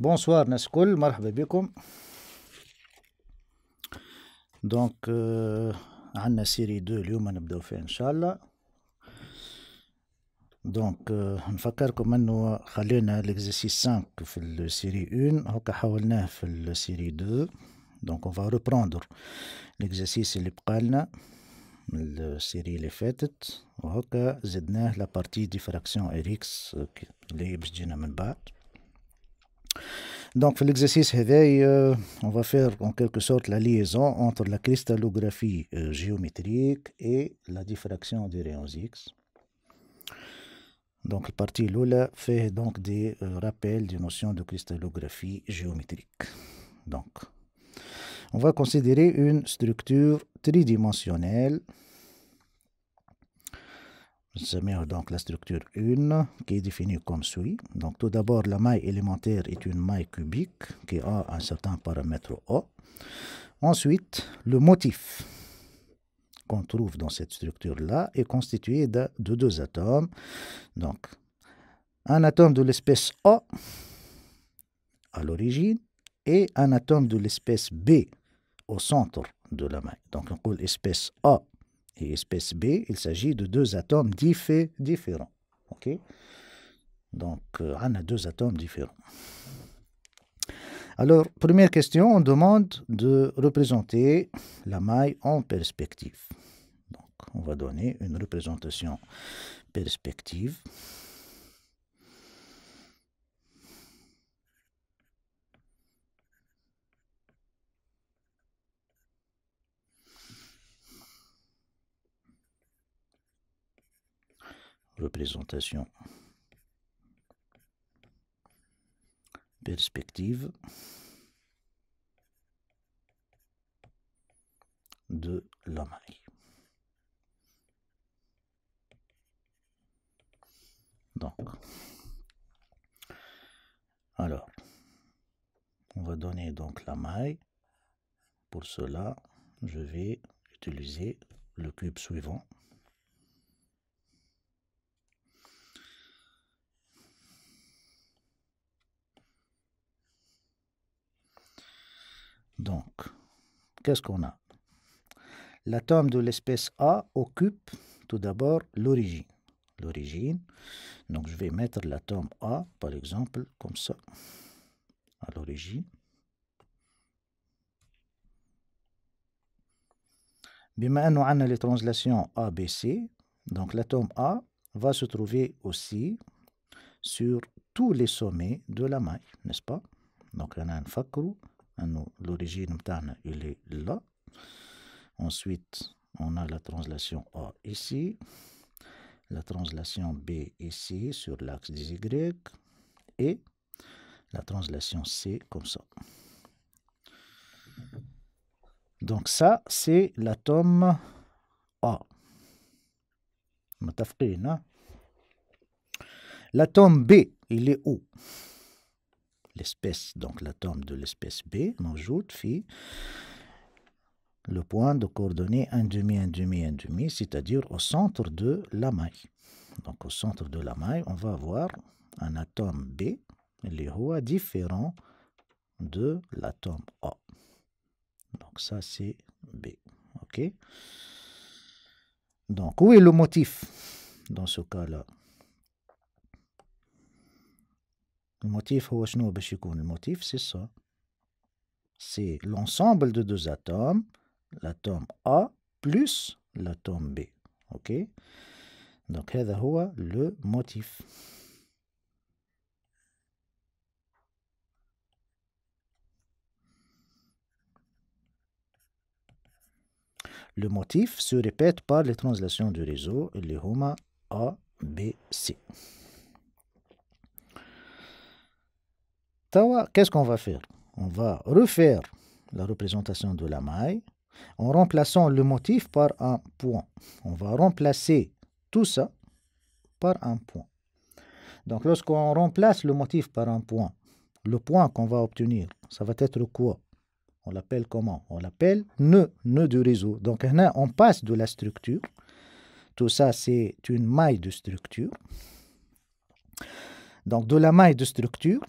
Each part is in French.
بونسوار ناس الكل مرحبا بكم دونك آه عندنا سيري دو اليوم نبداو فيها ان شاء الله دونك آه euh, نفكركم انه خلينا ليكزيسيس 5 في السيري 1 هكا حولناه في السيري 2 دونك اون فا ريبروندر ليكزيسيس اللي بقالنا من السيري اللي فاتت وهكا زدناه لابارتي ديفراكسيون فراكسيون اريكس اللي باش تجينا من بعد Donc, l'exercice réveil, euh, on va faire en quelque sorte la liaison entre la cristallographie euh, géométrique et la diffraction des rayons X. Donc, la partie Lula fait donc des euh, rappels des notions de cristallographie géométrique. Donc, on va considérer une structure tridimensionnelle mets euh, donc la structure 1 qui est définie comme suit. Donc tout d'abord, la maille élémentaire est une maille cubique qui a un certain paramètre O. Ensuite, le motif qu'on trouve dans cette structure-là est constitué de, deux atomes. Donc, un atome de l'espèce O à l'origine et un atome de l'espèce B au centre de la maille. Donc, on l'espèce A et espèce B, il s'agit de deux atomes différents. Donc, on euh, a deux atomes différents. Alors, première question, on demande de représenter la maille en perspective. Donc, on va donner une représentation perspective. représentation. Perspective de la maille. Donc, alors, on va donner donc la maille. Pour cela, je vais utiliser le cube suivant. Donc, qu'est-ce qu'on a L'atome de l'espèce A occupe tout d'abord l'origine. L'origine, donc je vais mettre l'atome A, par exemple, comme ça, à l'origine. maintenant, on a les translations A, B, donc l'atome A va se trouver aussi sur tous les sommets de la maille, n'est-ce pas Donc, on a un facro l'origine tan il est là. Ensuite, on a la translation A ici, la translation B ici sur l'axe des Y et la translation C comme ça. Donc ça, c'est l'atome A. Hein? L'atome B, il est où espèce, donc l'atome de l'espèce B, m'ajoute phi le point de coordonnées 1 demi, 1 demi, 1 demi, c'est-à-dire au centre de la maille. Donc au centre de la maille, on va avoir un atome B, les rois différents de l'atome A. Donc ça c'est B. OK Donc où est le motif dans ce cas-là Le motif, c'est ça. C'est l'ensemble de deux atomes, l'atome A plus l'atome B. OK Donc هذا le motif. Le motif se répète par les translations du réseau, les homa A, B, C. Tawa, qu'est-ce qu'on va faire On va refaire la représentation de la maille en remplaçant le motif par un point. On va remplacer tout ça par un point. Donc lorsqu'on remplace le motif par un point, le point qu'on va obtenir, ça va être quoi On l'appelle comment On l'appelle nœud, nœud de réseau. Donc on passe de la structure. Tout ça, c'est une maille de structure. Donc de la maille de structure,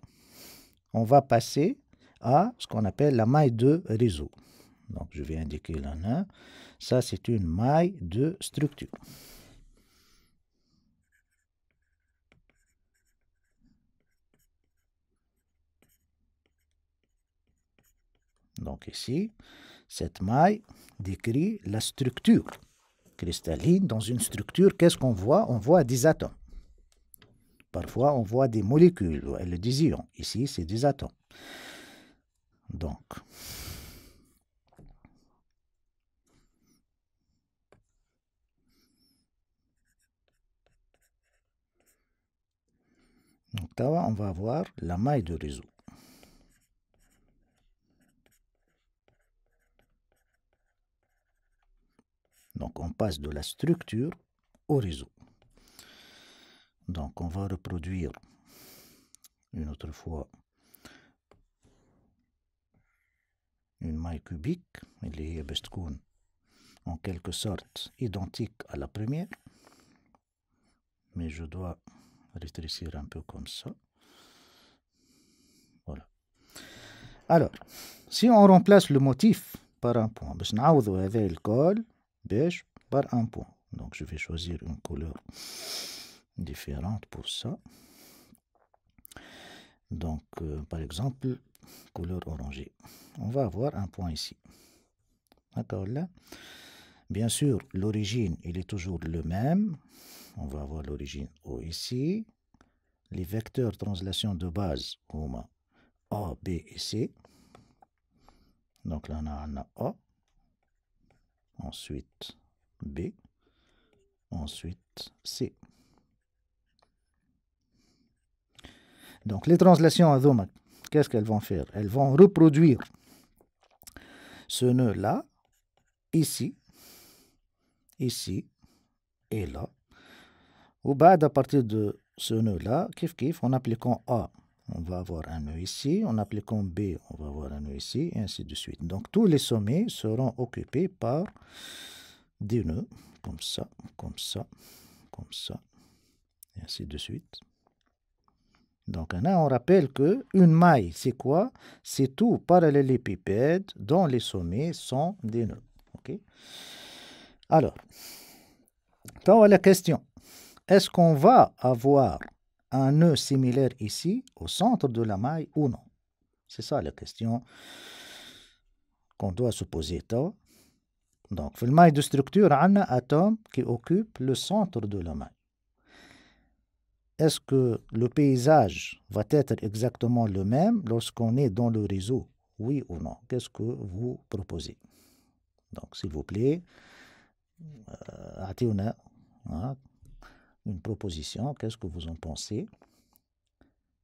on va passer à ce qu'on appelle la maille de réseau. Donc, je vais indiquer là. Ça, c'est une maille de structure. Donc ici, cette maille décrit la structure cristalline. Dans une structure, qu'est-ce qu'on voit On voit des atomes. Parfois, on voit des molécules, des ions. Ici, c'est des atomes. Donc, Donc, on va avoir la maille de réseau. Donc, on passe de la structure au réseau. Donc on va reproduire une autre fois une maille cubique, Elle est en quelque sorte identique à la première, mais je dois rétrécir un peu comme ça. Voilà. Alors, si on remplace le motif par un point, باش avoir le par un point. Donc je vais choisir une couleur différentes pour ça. Donc, euh, par exemple, couleur orangée. On va avoir un point ici. D'accord là Bien sûr, l'origine, il est toujours le même. On va avoir l'origine O ici. Les vecteurs translation de base, O a B et C. Donc là, on a A. Ensuite, B. Ensuite, C. Donc, les translations Zoma, qu'est-ce qu'elles vont faire Elles vont reproduire ce nœud-là, ici, ici et là. Ou bas, à partir de ce nœud-là, kif kif, en appliquant A, on va avoir un nœud ici, en appliquant B, on va avoir un nœud ici, et ainsi de suite. Donc, tous les sommets seront occupés par des nœuds, comme ça, comme ça, comme ça, et ainsi de suite. Donc on rappelle que une maille, c'est quoi C'est tout parallélépipède dont les sommets sont des nœuds. Ok Alors, à la question. Est-ce qu'on va avoir un nœud similaire ici, au centre de la maille, ou non C'est ça la question qu'on doit se poser. Donc, le la maille de structure, a un atome qui occupe le centre de la maille est-ce que le paysage va être exactement le même lorsqu'on est dans le réseau Oui ou non Qu'est-ce que vous proposez Donc, s'il vous plaît, euh, hein, une proposition, qu'est-ce que vous en pensez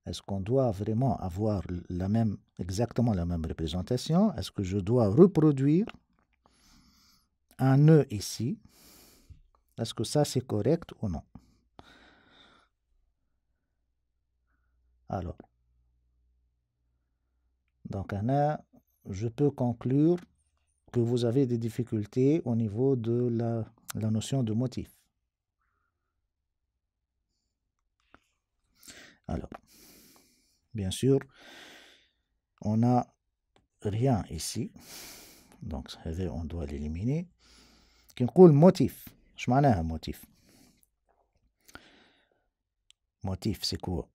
Est-ce qu'on doit vraiment avoir la même, exactement la même représentation Est-ce que je dois reproduire un nœud ici Est-ce que ça c'est correct ou non Alors, donc, je peux conclure que vous avez des difficultés au niveau de la, notion de motif. Alors, bien sûr, on n'a rien ici. Donc, on doit l'éliminer. qu'un motif. Je un motif. Motif, c'est quoi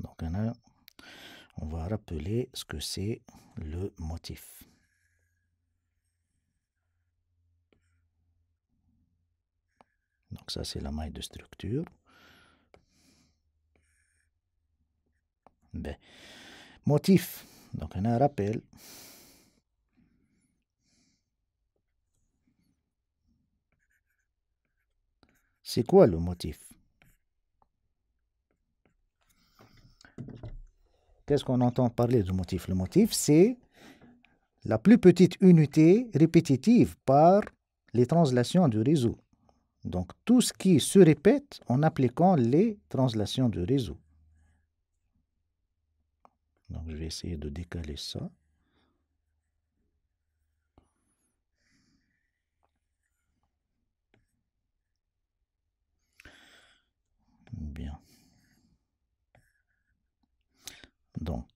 donc on va rappeler ce que c'est le motif. Donc ça c'est la maille de structure. Ben, motif. Donc on a un rappel. C'est quoi le motif Qu'est-ce qu'on entend parler du motif Le motif, c'est la plus petite unité répétitive par les translations du réseau. Donc tout ce qui se répète en appliquant les translations du réseau. Donc je vais essayer de décaler ça. donc.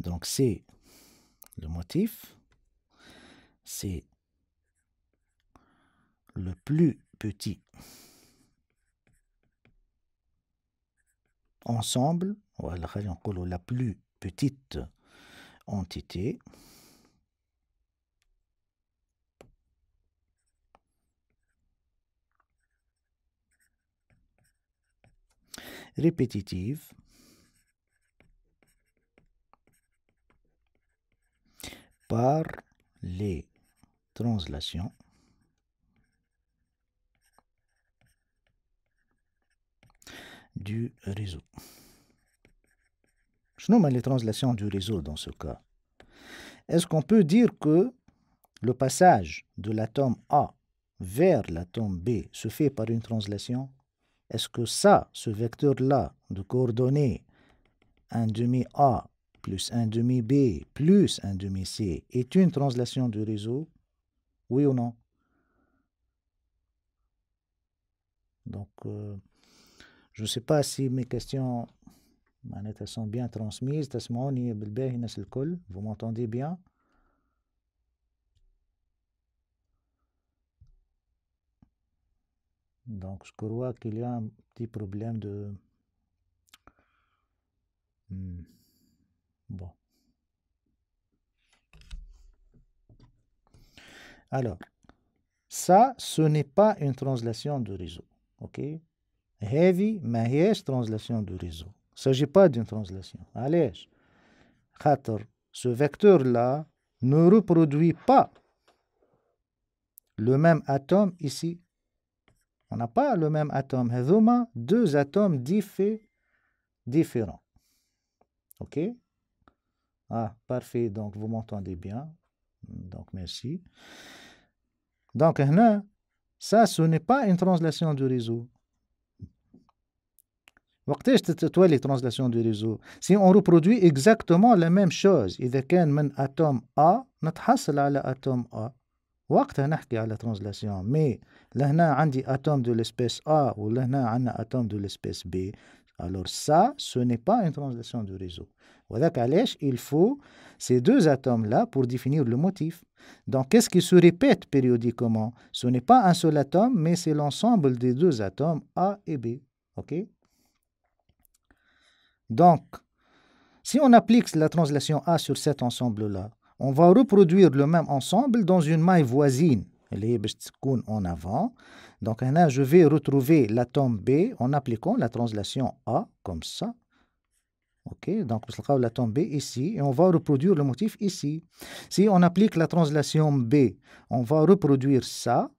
Donc c'est le motif, c'est le plus petit ensemble, la plus petite entité, répétitive, par les translations du réseau. Je nomme les translations du réseau dans ce cas. Est-ce qu'on peut dire que le passage de l'atome A vers l'atome B se fait par une translation Est-ce que ça, ce vecteur-là de coordonnées, un demi A plus un demi B plus un demi C est une translation du réseau Oui ou non Donc, euh, je ne sais pas si mes questions elles sont bien transmises. Vous m'entendez bien Donc, je crois qu'il y a un petit problème de... Hmm, Bon. Alors, ça, ce n'est pas une translation de réseau. OK Heavy, mais ce translation de réseau. Il ne s'agit pas d'une translation. Allez. ce vecteur-là ne reproduit pas le même atome ici. On n'a pas le même atome. deux atomes différents. OK ah, parfait. Donc, vous m'entendez bien. Donc, merci. Donc, hein, ça, ce n'est pas une translation du réseau. Toi, les translations du réseau. Si on reproduit exactement la même chose, il y a un atome A, notre un atome A. On a la translation. Mais là, on a un atome de l'espèce A ou là, on a un atome de l'espèce B. Alors ça, ce n'est pas une translation du réseau. Voilà Il faut ces deux atomes-là pour définir le motif. Donc, qu'est-ce qui se répète périodiquement Ce n'est pas un seul atome, mais c'est l'ensemble des deux atomes A et B. OK Donc, si on applique la translation A sur cet ensemble-là, on va reproduire le même ensemble dans une maille voisine. Elle est ben, en avant. Donc je vais retrouver l'atome B en appliquant la translation A, comme ça. OK, donc on l'atome B ici et on va reproduire le motif ici. Si on applique la translation B, on va reproduire ça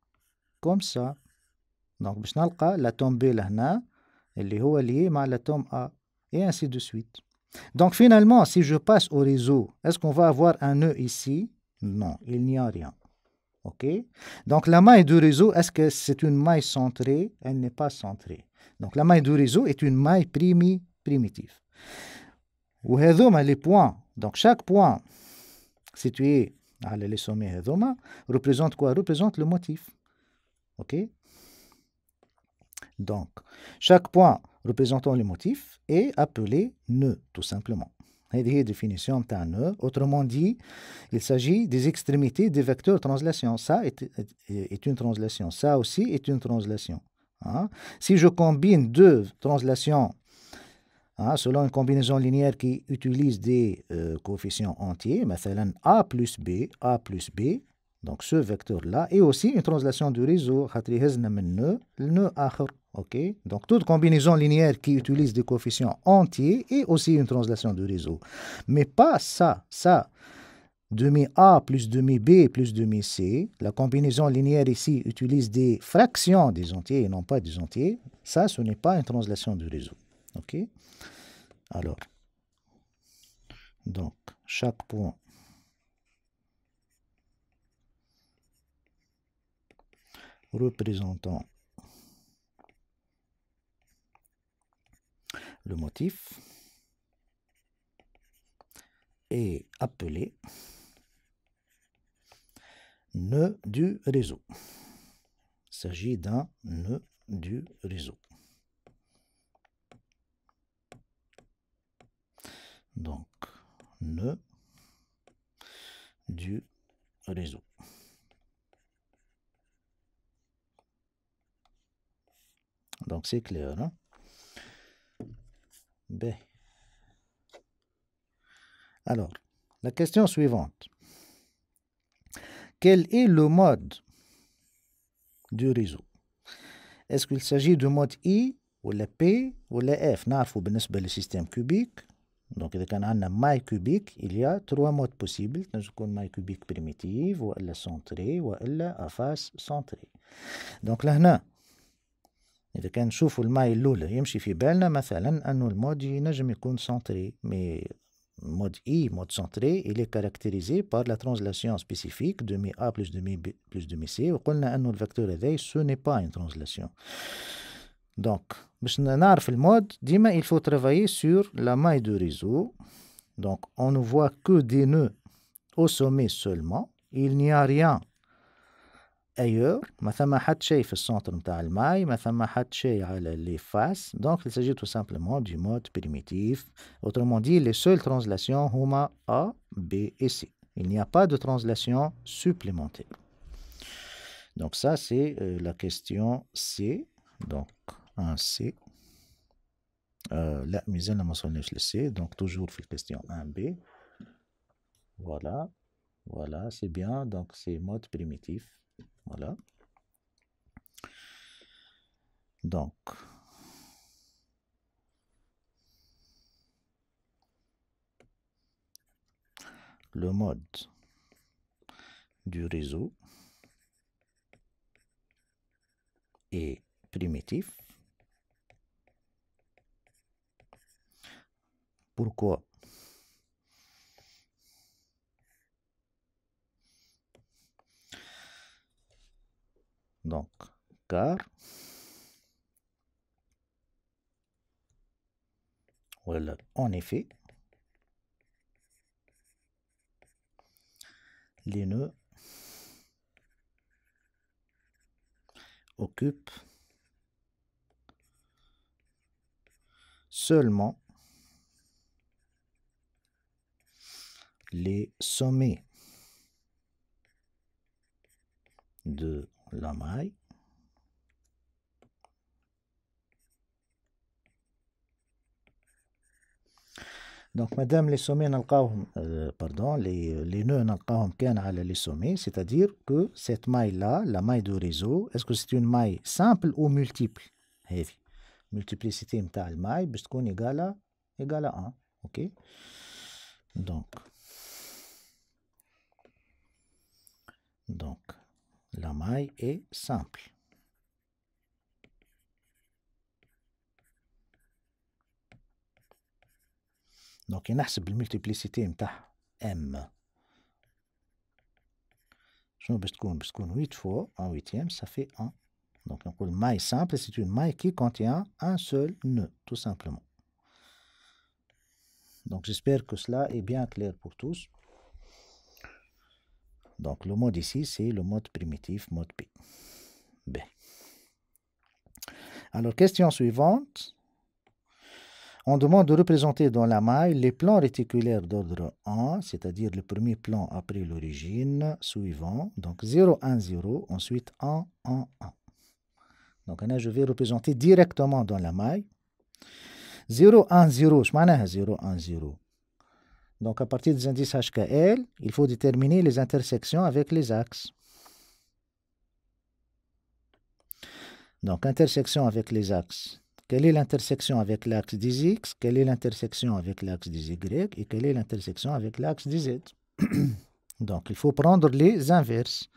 comme ça. Donc, vais la l'atome B là. اللي هو lié l'atome A et ainsi de suite. Donc finalement, si je passe au réseau, est-ce qu'on va avoir un nœud e ici Non, il n'y a rien. Ok, Donc la maille du réseau, est-ce que c'est une maille centrée Elle n'est pas centrée. Donc la maille du réseau est une maille primi, primitive. Ou les points. Donc chaque point situé à les sommets représente quoi Représente le motif. OK Donc chaque point représentant le motif est appelé nœud tout simplement. هذه هي الديفينيسيون تاع نو autrement dit, il s'agit des extrémités des vecteurs translation ça est, une translation ça aussi est une translation hein. si je combine deux translations hein, selon une combinaison linéaire qui utilise des euh, coefficients entiers, مثلا a plus b, a plus b, donc ce vecteur-là, et aussi une translation du réseau, خاطر هزنا من نو donc, toute combinaison linéaire qui utilise des coefficients entiers est aussi une translation du réseau. Mais pas ça, ça. Demi A plus demi B plus demi C. La combinaison linéaire ici utilise des fractions des entiers et non pas des entiers. Ça, ce n'est pas une translation du réseau. Alors, donc, chaque point représentant le motif est appelé nœud du réseau. Il s'agit d'un nœud du réseau. Donc, nœud du réseau. Donc, c'est clair. Hein? Alors, la question suivante. Quel est le mode du réseau Est-ce qu'il s'agit du mode I ou le P ou le F Nous avons le système cubique. Donc, il y a un cubique. Il y a trois modes possibles. Nous avons my cubique primitive, ou la centrée, ou à face centrée. Donc, là, nous إذا الماي mode I, mode il est caractérisé par la translation spécifique demi A plus demi B plus demi C. On ce n'est pas une translation. Donc, mode, il faut travailler sur la maille de réseau. Donc, on ne voit que des nœuds au sommet seulement. Il n'y a rien ailleurs, ma il s'agit tout simplement du mode primitif autrement dit les seules translations هما A, B et C il n'y a pas de translation supplémentaire donc ça c'est euh, la question C donc un C euh, mise en amont sur le c. donc toujours la question 1B voilà voilà c'est bien donc c'est mode primitif voilà. Donc, le mode du réseau est primitif. Pourquoi Donc, car voilà, en effet, les nœuds occupent seulement les sommets de la maille. Donc, madame les sommets, pas... Euh, pardon, les, les nœuds les sommets, c'est-à-dire que cette maille-là, la maille de réseau, est-ce que c'est une maille simple ou multiple Multiplicité de la maille, est égale à, égale à 1. OK Donc, donc, la maille est simple. Donc il y a une multiplicité. 8 fois, 1 huitième, ça fait 1 Donc, la maille simple c'est une maille qui contient un seul nœud tout simplement donc j'espère que cela est bien clair pour tous donc le mode ici, c'est le mode primitif, mode P. B. Alors, question suivante. On demande de représenter dans la maille les plans réticulaires d'ordre 1, c'est-à-dire le premier plan après l'origine suivant. Donc 0, 1, 0, ensuite 1, 1, 1. Donc là, je vais représenter directement dans la maille. 0, 1, 0, je 0, 1, 0. Donc, à partir des indices HKL, il faut déterminer les intersections avec les axes. Donc, intersection avec les axes. Quelle est l'intersection avec l'axe des X Quelle est l'intersection avec l'axe des Y Et quelle est l'intersection avec l'axe des Z Donc, il faut prendre les inverses.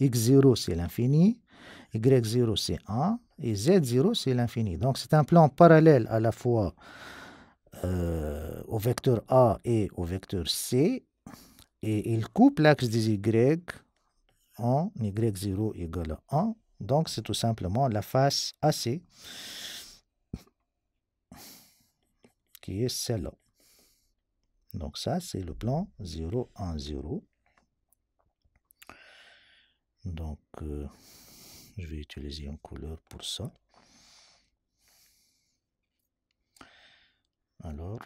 X0, c'est l'infini. Y0, c'est 1. Et Z0, c'est l'infini. Donc, c'est un plan parallèle à la fois euh, au vecteur A et au vecteur C, et il coupe l'axe des Y en Y0 égale 1. Donc, c'est tout simplement la face AC qui est celle-là. Donc, ça, c'est le plan 0, 1, 0. Donc, euh, je vais utiliser une couleur pour ça. Alors,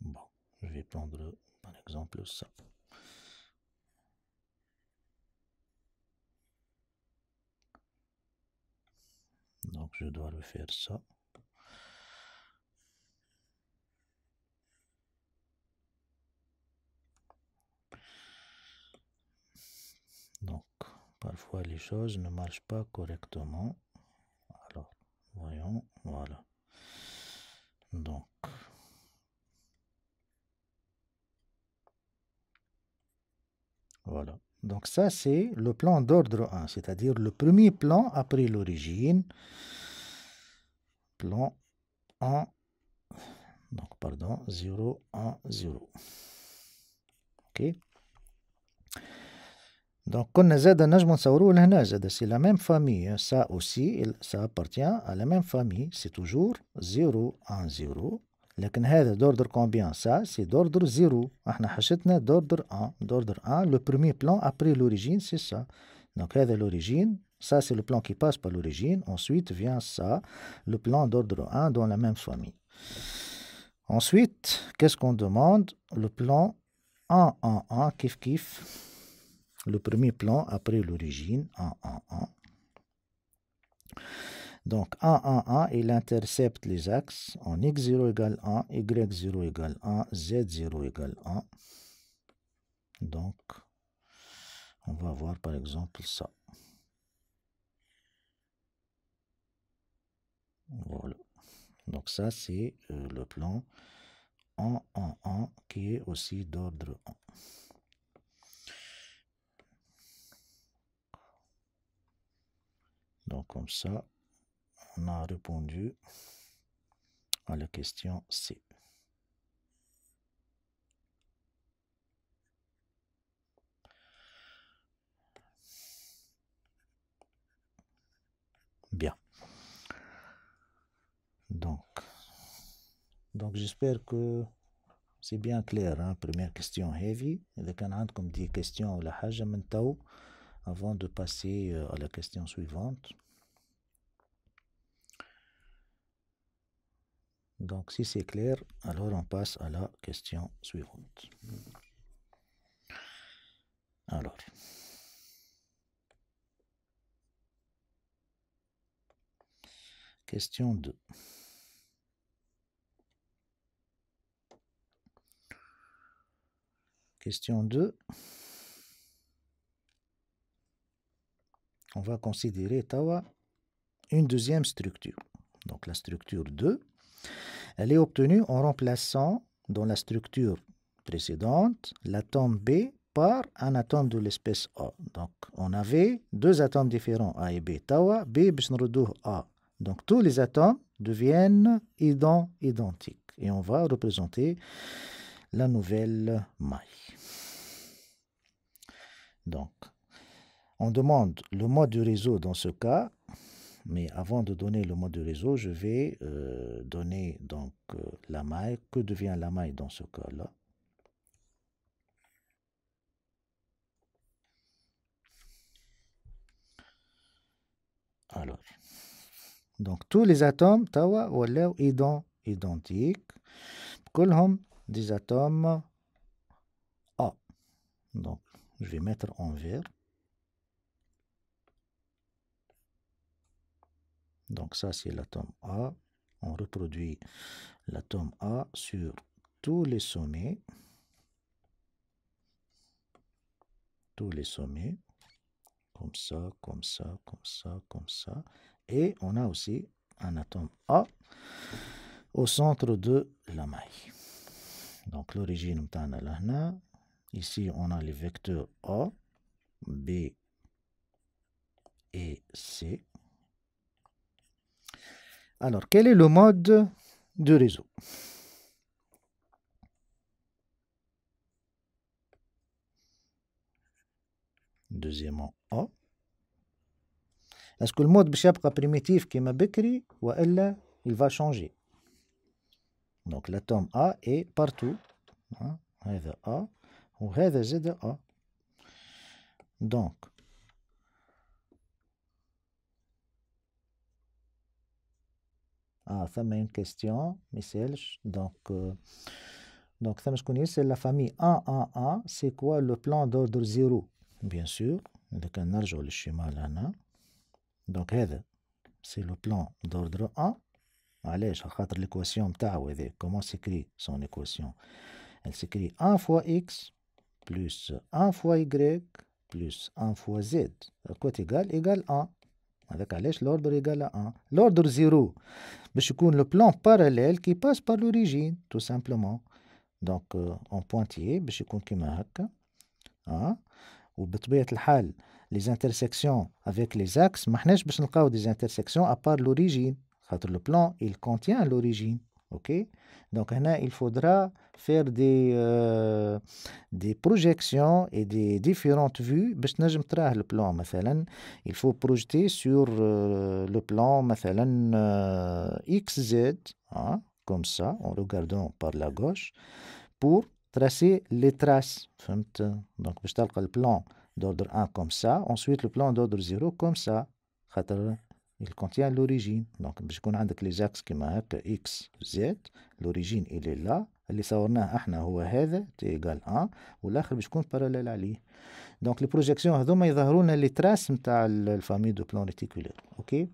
bon, je vais prendre par exemple ça. Donc je dois refaire ça. Donc parfois les choses ne marchent pas correctement. Alors voyons, voilà. Donc, voilà. Donc ça, c'est le plan d'ordre 1, c'est-à-dire le premier plan après l'origine. Plan 1, donc pardon, 0, 1, 0. OK donc, on a c'est la même famille. Ça aussi, ça appartient à la même famille. C'est toujours 0, 1, 0. Mais d'ordre combien ça c'est d'ordre 0 احنا حشتنا d'ordre 1 d'ordre 1 le premier plan après l'origine c'est ça donc l'origine ça c'est le plan qui passe par l'origine ensuite vient ça le plan d'ordre 1 dans la même famille ensuite qu'est-ce qu'on demande le plan 1 1 1 kif kif le premier plan après l'origine, 1, 1, 1. Donc 1, 1, 1, il intercepte les axes en x0 égale 1, y0 égale 1, z0 égale 1. Donc, on va voir par exemple ça. Voilà. Donc ça, c'est euh, le plan 1, 1, 1 qui est aussi d'ordre 1. Donc comme ça, on a répondu à la question C. Bien. Donc, j'espère que c'est bien clair. Hein. Première question heavy. le questions comme des questions, la la avant de passer euh, à la question suivante, donc si c'est clair, alors on passe à la question suivante. Alors. Question 2. Question 2. on va considérer Tawa une deuxième structure. Donc la structure 2, elle est obtenue en remplaçant dans la structure précédente l'atome B par un atome de l'espèce A. Donc on avait deux atomes différents, A et B. Tawa, B, A. Donc tous les atomes deviennent identiques. Et on va représenter la nouvelle maille. Donc, on demande le mode du réseau dans ce cas, mais avant de donner le mode de réseau, je vais euh, donner donc euh, la maille. Que devient la maille dans ce cas-là Alors, donc tous les atomes, tawa, walaw, identiques. colon hum, des atomes A. Donc, je vais mettre en vert. Donc ça, c'est l'atome A. On reproduit l'atome A sur tous les sommets. Tous les sommets. Comme ça, comme ça, comme ça, comme ça. Et on a aussi un atome A au centre de la maille. Donc l'origine, ici on a les vecteurs A, B et C. Alors, quel est le mode de réseau Deuxièmement, A. Est-ce que le mode بشابقة primitif qui m'a décrit ou elle, il va changer Donc l'atome A est partout. Hein, A ou de A. Donc Ah, ça m'a une question, Michel. Donc, euh, donc ça me connu, c'est la famille 1, 1, 1. C'est quoi le plan d'ordre 0 Bien sûr, donc un le schéma Donc, c'est le plan d'ordre 1. Allez, je vais l'équation Comment s'écrit son équation Elle s'écrit 1 fois x plus 1 fois y plus 1 fois z. Côté égal, égal 1. Avec l'ordre égal à 1. L'ordre 0, le plan parallèle qui passe par l'origine, tout simplement. Donc, euh, en pointillé, hein, les intersections avec les axes, des intersections à part l'origine. Le plan, il contient l'origine. OK Donc, il faudra faire des, euh, des projections et des différentes vues. le plan, Il faut projeter sur euh, le plan, euh, XZ, hein, comme ça, en regardant par la gauche, pour tracer les traces. Donc, le plan d'ordre 1 comme ça, ensuite le plan d'ordre 0 comme ça. il contient l'origine دونك باش يكون عندك لي زاكس كيما هكا اكس زد لوريجين الي لا اللي صورناه احنا هو هذا تي ايكال 1 والاخر باش يكون باراليل عليه دونك لي بروجيكسيون هذوما يظهروا لنا لي تراس نتاع الفامي دو بلان ريتيكولير اوكي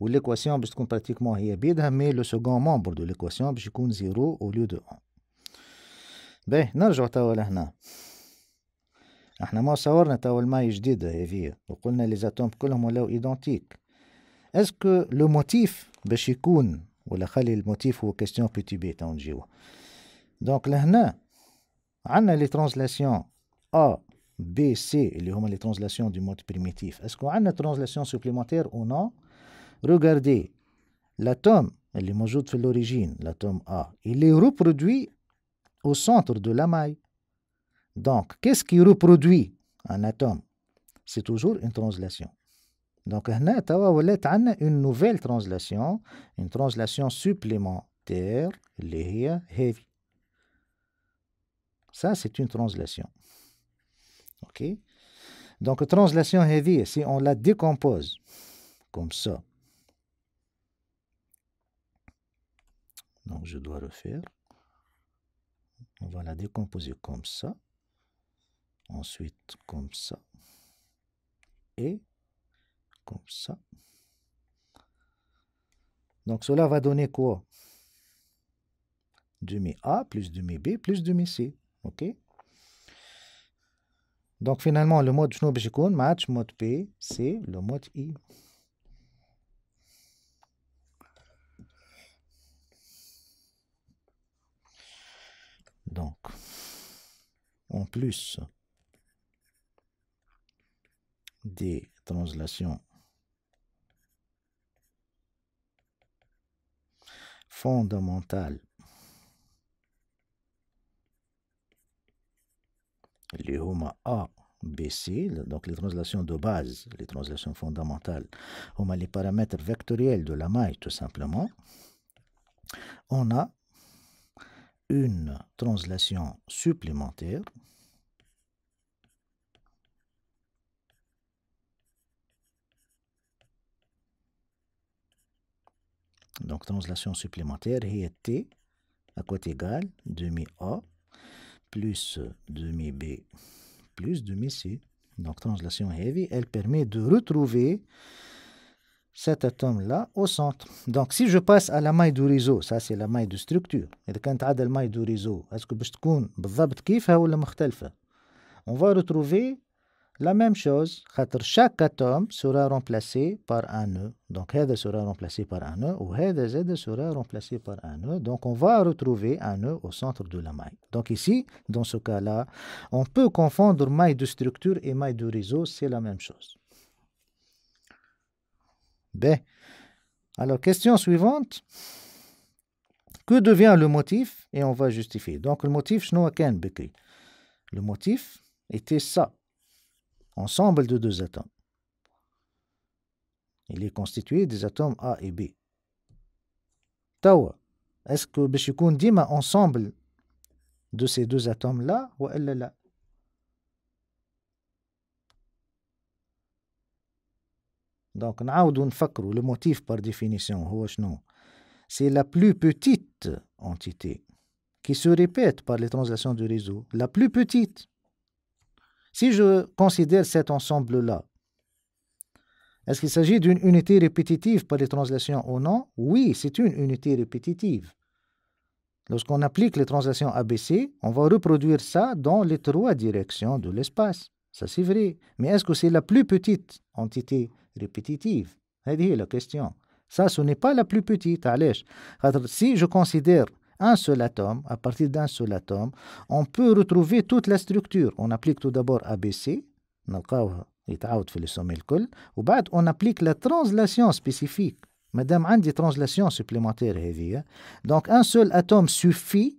والايكواسيون باش تكون براتيكمون هي بيدها مي لو سكون مومبر دو ليكواسيون باش يكون زيرو او ليو دو 1 باهي نرجعوا توا لهنا Nous savons que les atomes sont identiques. Est-ce que le motif, ou le motif de la question Donc, nous avons les translations A, B, C, les translations du mode primitif. Est-ce qu'on a une translation supplémentaire ou non Regardez, l'atome, l'image de l'origine, l'atome A, il est reproduit au centre de la maille. Donc, qu'est-ce qui reproduit un atome C'est toujours une translation. Donc, une nouvelle translation, une translation supplémentaire, heavy. Ça, c'est une translation. OK Donc, translation heavy, si on la décompose comme ça, donc je dois refaire. On va la décomposer comme ça. Ensuite, comme ça. Et comme ça. Donc, cela va donner quoi Demi A plus demi B plus demi C. OK Donc, finalement, le mode شنو باش match mode P, C, le mode I. Donc, en plus, des translations fondamentales les Homa A, B, C, donc les translations de base, les translations fondamentales, on a les paramètres vectoriels de la maille tout simplement, on a une translation supplémentaire Donc, translation supplémentaire, est T à quoi égal, demi-A plus demi-B plus demi-C. Donc, translation heavy, elle permet de retrouver cet atome-là au centre. Donc, si je passe à la maille du réseau, ça c'est la maille de structure. Et quand la maille du réseau, est-ce que je vais être On va retrouver la même chose, chaque atome sera remplacé par un nœud. Donc, هذا sera remplacé par un nœud ou هذا sera remplacé par un nœud. Donc, on va retrouver un nœud au centre de la maille. Donc, ici, dans ce cas-là, on peut confondre maille de structure et maille de réseau. C'est la même chose. B. Alors, question suivante. Que devient le motif Et on va justifier. Donc, le motif, je Le motif était ça ensemble de deux atomes. Il est constitué des atomes A et B. Tawa, est-ce que Bishikoun dit ensemble de ces deux atomes-là ou elle là Donc, le motif par définition C'est la plus petite entité qui se répète par les translations du réseau, la plus petite. Si je considère cet ensemble-là, est-ce qu'il s'agit d'une unité répétitive par les translations ou non Oui, c'est une unité répétitive. Lorsqu'on applique les translations ABC, on va reproduire ça dans les trois directions de l'espace. Ça, c'est vrai. Mais est-ce que c'est la plus petite entité répétitive C'est la question. Ça, ce n'est pas la plus petite. Si je considère un seul atome, à partir d'un seul atome, on peut retrouver toute la structure. On applique tout d'abord ABC, on applique la translation spécifique Madame, عندي des translations supplémentaires. donc un seul atome suffit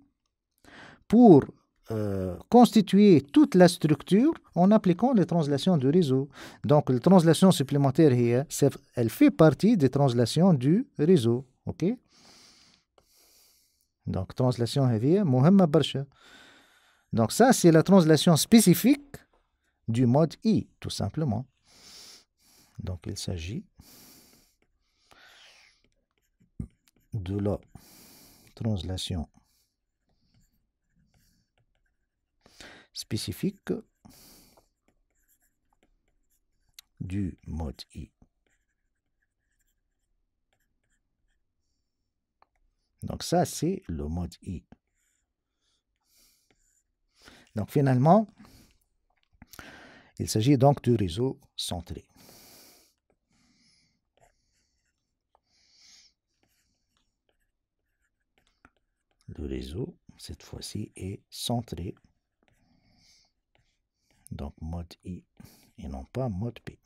pour euh, constituer toute la structure en appliquant les translations du réseau. Donc, les translations supplémentaires, elle fait partie des translations du réseau. OK donc, translation Mohamed Donc, ça, c'est la translation spécifique du mode I, tout simplement. Donc, il s'agit de la translation spécifique du mode I. Donc ça, c'est le mode I. Donc finalement, il s'agit donc du réseau centré. Le réseau, cette fois-ci, est centré. Donc mode I et non pas mode P.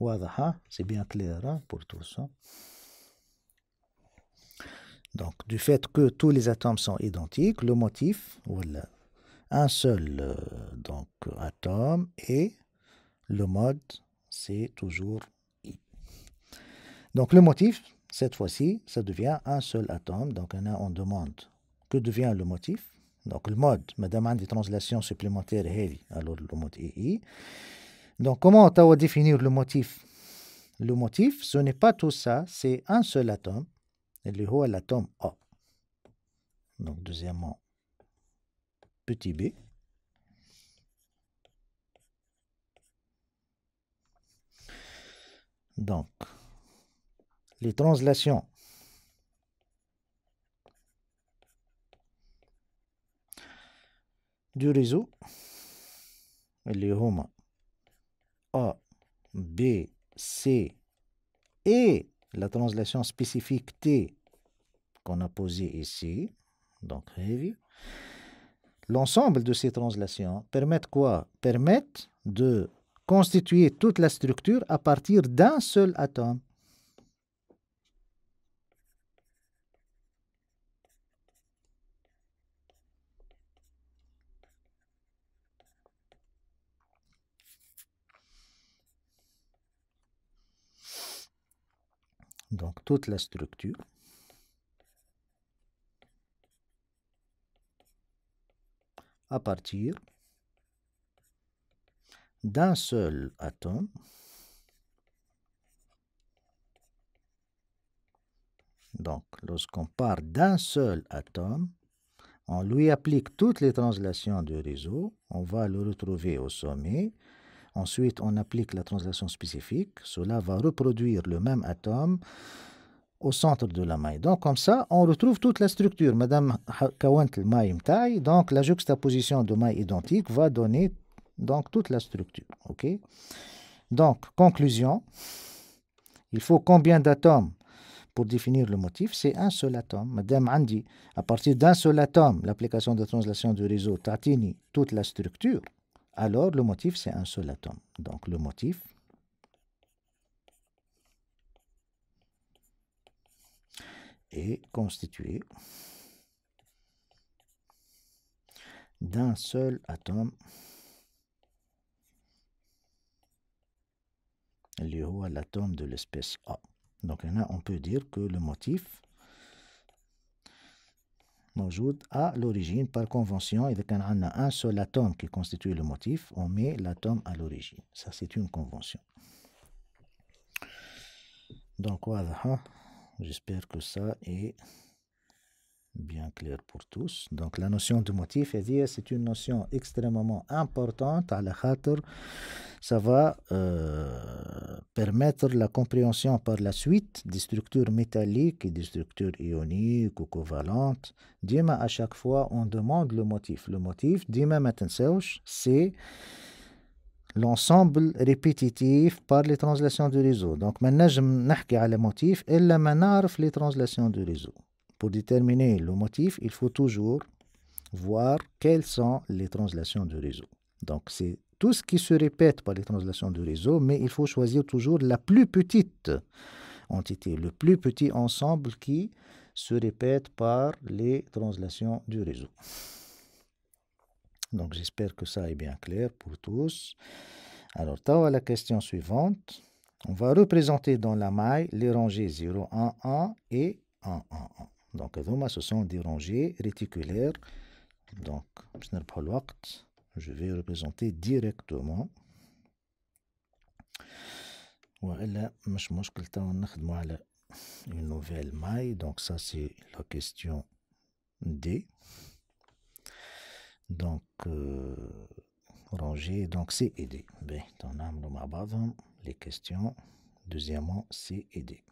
Voilà, c'est bien clair hein, pour tout ça. Donc, du fait que tous les atomes sont identiques, le motif, voilà, un seul euh, donc, atome et le mode, c'est toujours I. Donc, le motif, cette fois-ci, ça devient un seul atome. Donc, on, on demande que devient le motif. Donc, le mode, madame des translations supplémentaires, alors le mode est I. Donc, comment on va définir le motif Le motif, ce n'est pas tout ça, c'est un seul atome est la l'atome A. Donc deuxièmement, petit b. Donc, les translations. du réseau, les homo A, B, C et la translation spécifique T qu'on a posée ici, donc l'ensemble de ces translations permettent quoi Permettent de constituer toute la structure à partir d'un seul atome. donc toute la structure. à partir d'un seul atome Donc, lorsqu'on part d'un seul atome, on lui applique toutes les translations du réseau, on va le retrouver au sommet, Ensuite, on applique la translation spécifique. Cela va reproduire le même atome au centre de la maille. Donc, comme ça, on retrouve toute la structure. Madame Kawant maille donc la juxtaposition de mailles identiques va donner donc toute la structure. Donc, conclusion, il faut combien d'atomes pour définir le motif C'est un seul atome. Madame Andy, à partir d'un seul atome, l'application de translation du réseau Tatini, toute la structure alors le motif, c'est un seul atome. Donc le motif, est constitué d'un seul atome, lié l'atome de l'espèce A. Donc là, on peut dire que le motif ajoute à l'origine par convention et y a un seul atome qui constitue le motif on met l'atome à l'origine ça c'est une convention donc voilà hein. j'espère que ça est bien clair pour tous. Donc la notion de motif, c'est une notion extrêmement importante à la Ça va euh, permettre la compréhension par la suite des structures métalliques et des structures ioniques ou covalentes. Dima à chaque fois on demande le motif. Le motif, dima c'est l'ensemble répétitif par les translations du réseau. Donc, on ne peut pas parler motif, et ما les translations du réseau. Pour déterminer le motif, il faut toujours voir quelles sont les translations du réseau. Donc, c'est tout ce qui se répète par les translations du réseau, mais il faut choisir toujours la plus petite entité, le plus petit ensemble qui se répète par les translations du réseau. Donc, j'espère que ça est bien clair pour tous. Alors, à la question suivante. On va représenter dans la maille les rangées 0, 1, 1 et 1, 1, 1. Donc, ce sont des rangées réticulaires. Donc, je vais représenter directement. Voilà. Je une nouvelle maille. Donc, ça c'est la question D. Donc, euh, rangée, donc C et D. les questions. Deuxièmement, C et D.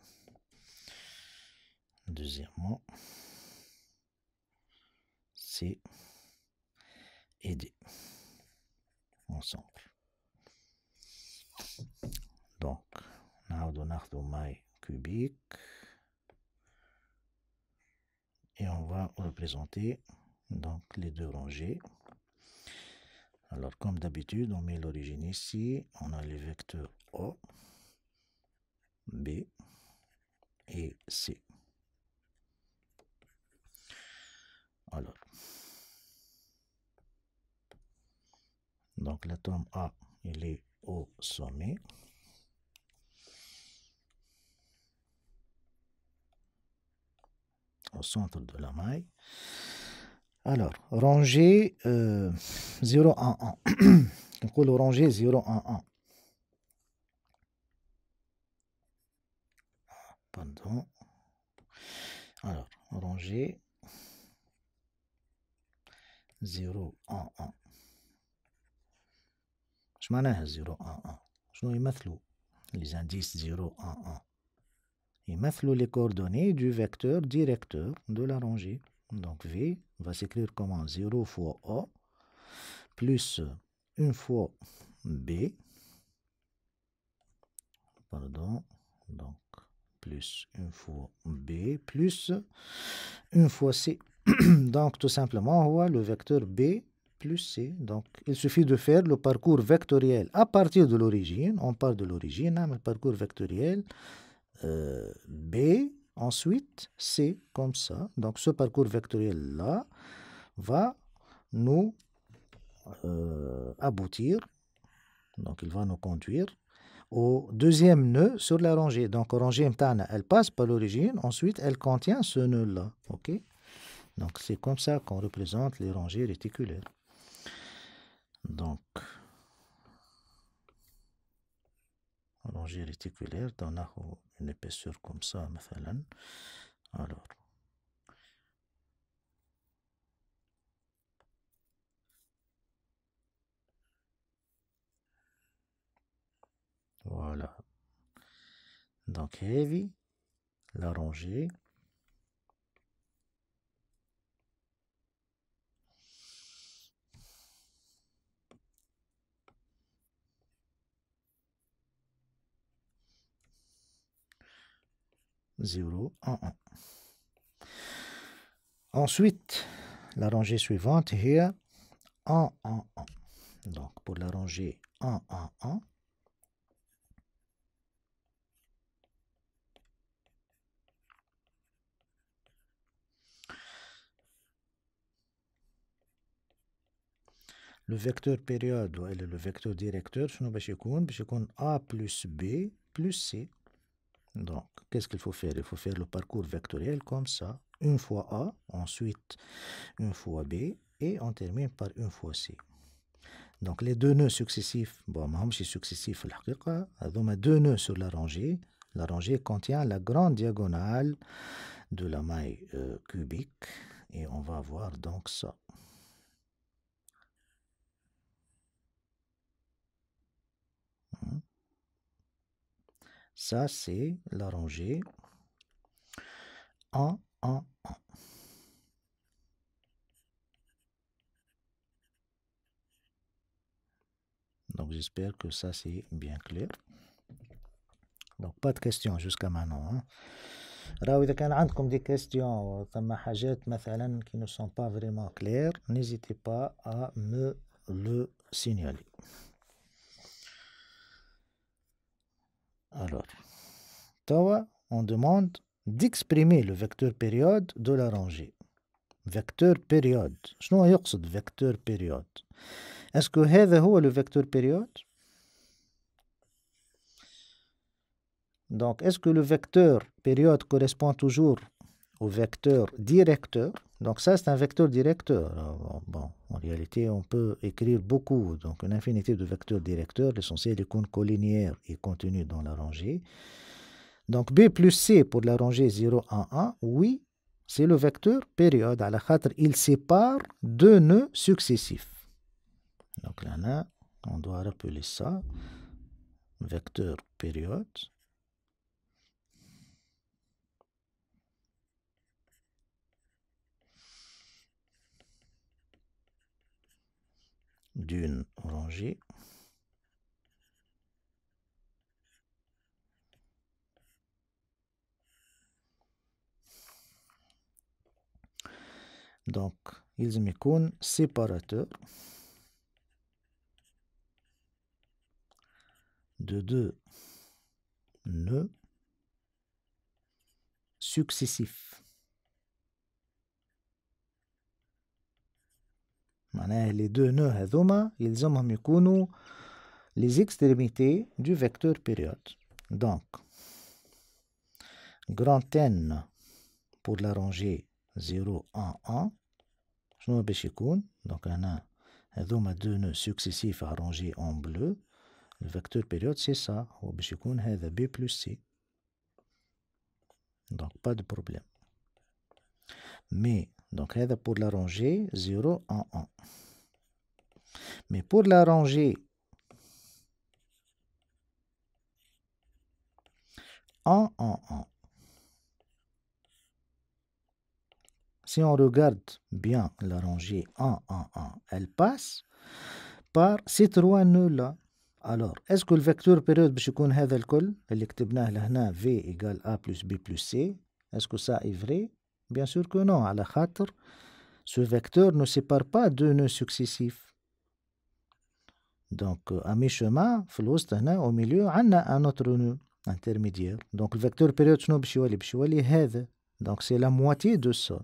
Deuxièmement, C et D, ensemble. Donc, نعاودو my cubique et on va représenter donc les deux rangées. Alors comme d'habitude, on met l'origine ici, on a les vecteurs O, B et C. Alors. Donc l'atome A, il est au sommet. au centre de la maille. Alors, rangée euh, 0 1, 1. Donc, le rangée 0 1, 1. Pardon. Alors, rangée 0 1 1 اش à 0 1 1 شنو يمثلوا Les indices 0 1 1 يمثلوا les coordonnées du vecteur directeur de la rangée. donc V va s'écrire comment 0 fois O plus 1 fois B pardon donc plus 1 fois B plus 1 fois C donc tout simplement, on voit le vecteur B plus C. Donc il suffit de faire le parcours vectoriel à partir de l'origine. On part de l'origine, mais hein, le parcours vectoriel euh, B, ensuite C comme ça. Donc ce parcours vectoriel-là va nous euh, aboutir, donc il va nous conduire au deuxième nœud sur la rangée. Donc, la rangée, elle passe par l'origine, ensuite, elle contient ce nœud-là. OK donc c'est comme ça qu'on représente les rangées réticulaires. Donc, rangées réticulaires on a une épaisseur comme ça, Alors, voilà. Donc, heavy, la rangée 0, 1, 1. Ensuite, la rangée suivante est 1, 1, 1. Donc, pour la rangée 1, 1, 1, le vecteur période ou le vecteur directeur شنو ben, ben, A plus B plus C donc, qu'est-ce qu'il faut faire Il faut faire le parcours vectoriel comme ça, une fois A, ensuite une fois B, et on termine par une fois C. Donc, les deux nœuds successifs, bon, suis successif, deux nœuds sur la rangée. La rangée contient la grande diagonale de la maille euh, cubique, et on va voir donc ça. Ça, c'est la rangée 1, Donc, j'espère que ça, c'est bien clair. Donc, pas de questions jusqu'à maintenant. Hein. Alors, si vous des questions ou des choses qui ne sont pas vraiment claires, n'hésitez pas à me le signaler. Alors, on demande d'exprimer le vecteur période de la rangée. Vecteur période. Je ne sais pas vecteur période. Est-ce que c'est le vecteur période Donc, est-ce que le vecteur période correspond toujours au vecteur directeur donc ça, c'est un vecteur directeur. bon, en réalité, on peut écrire beaucoup, donc une infinité de vecteurs directeurs. L'essentiel est qu'une collinéaire et contenu dans la rangée. Donc B plus C pour la rangée 0, 1, 1, oui, c'est le vecteur période. À la 4, il sépare deux nœuds successifs. Donc là, on doit rappeler ça. Vecteur période d'une rangée. Donc, il يكون séparateur de deux nœuds successifs. les deux nœuds ils ont les extrémités du vecteur période donc grand n pour la rangée 0 1 1 je ne donc on a deux nœuds successifs arrangés en bleu le vecteur période c'est ça au de b plus c donc pas de problème mais donc, pour la rangée 0, 1, 1. Mais pour la rangée 1, 1, 1. Si on regarde bien la rangée 1, 1, 1, elle passe par ces trois nœuds-là. Alors, est-ce que le vecteur période باش يكون هذا col V égale A plus B plus C, est-ce que ça est vrai Bien sûr que non, à la khatr, ce vecteur ne sépare pas deux nœuds successifs. Donc, euh, à mi-chemin, au milieu, on a un autre nœud intermédiaire. Donc, le vecteur période, donc c'est la moitié de ça.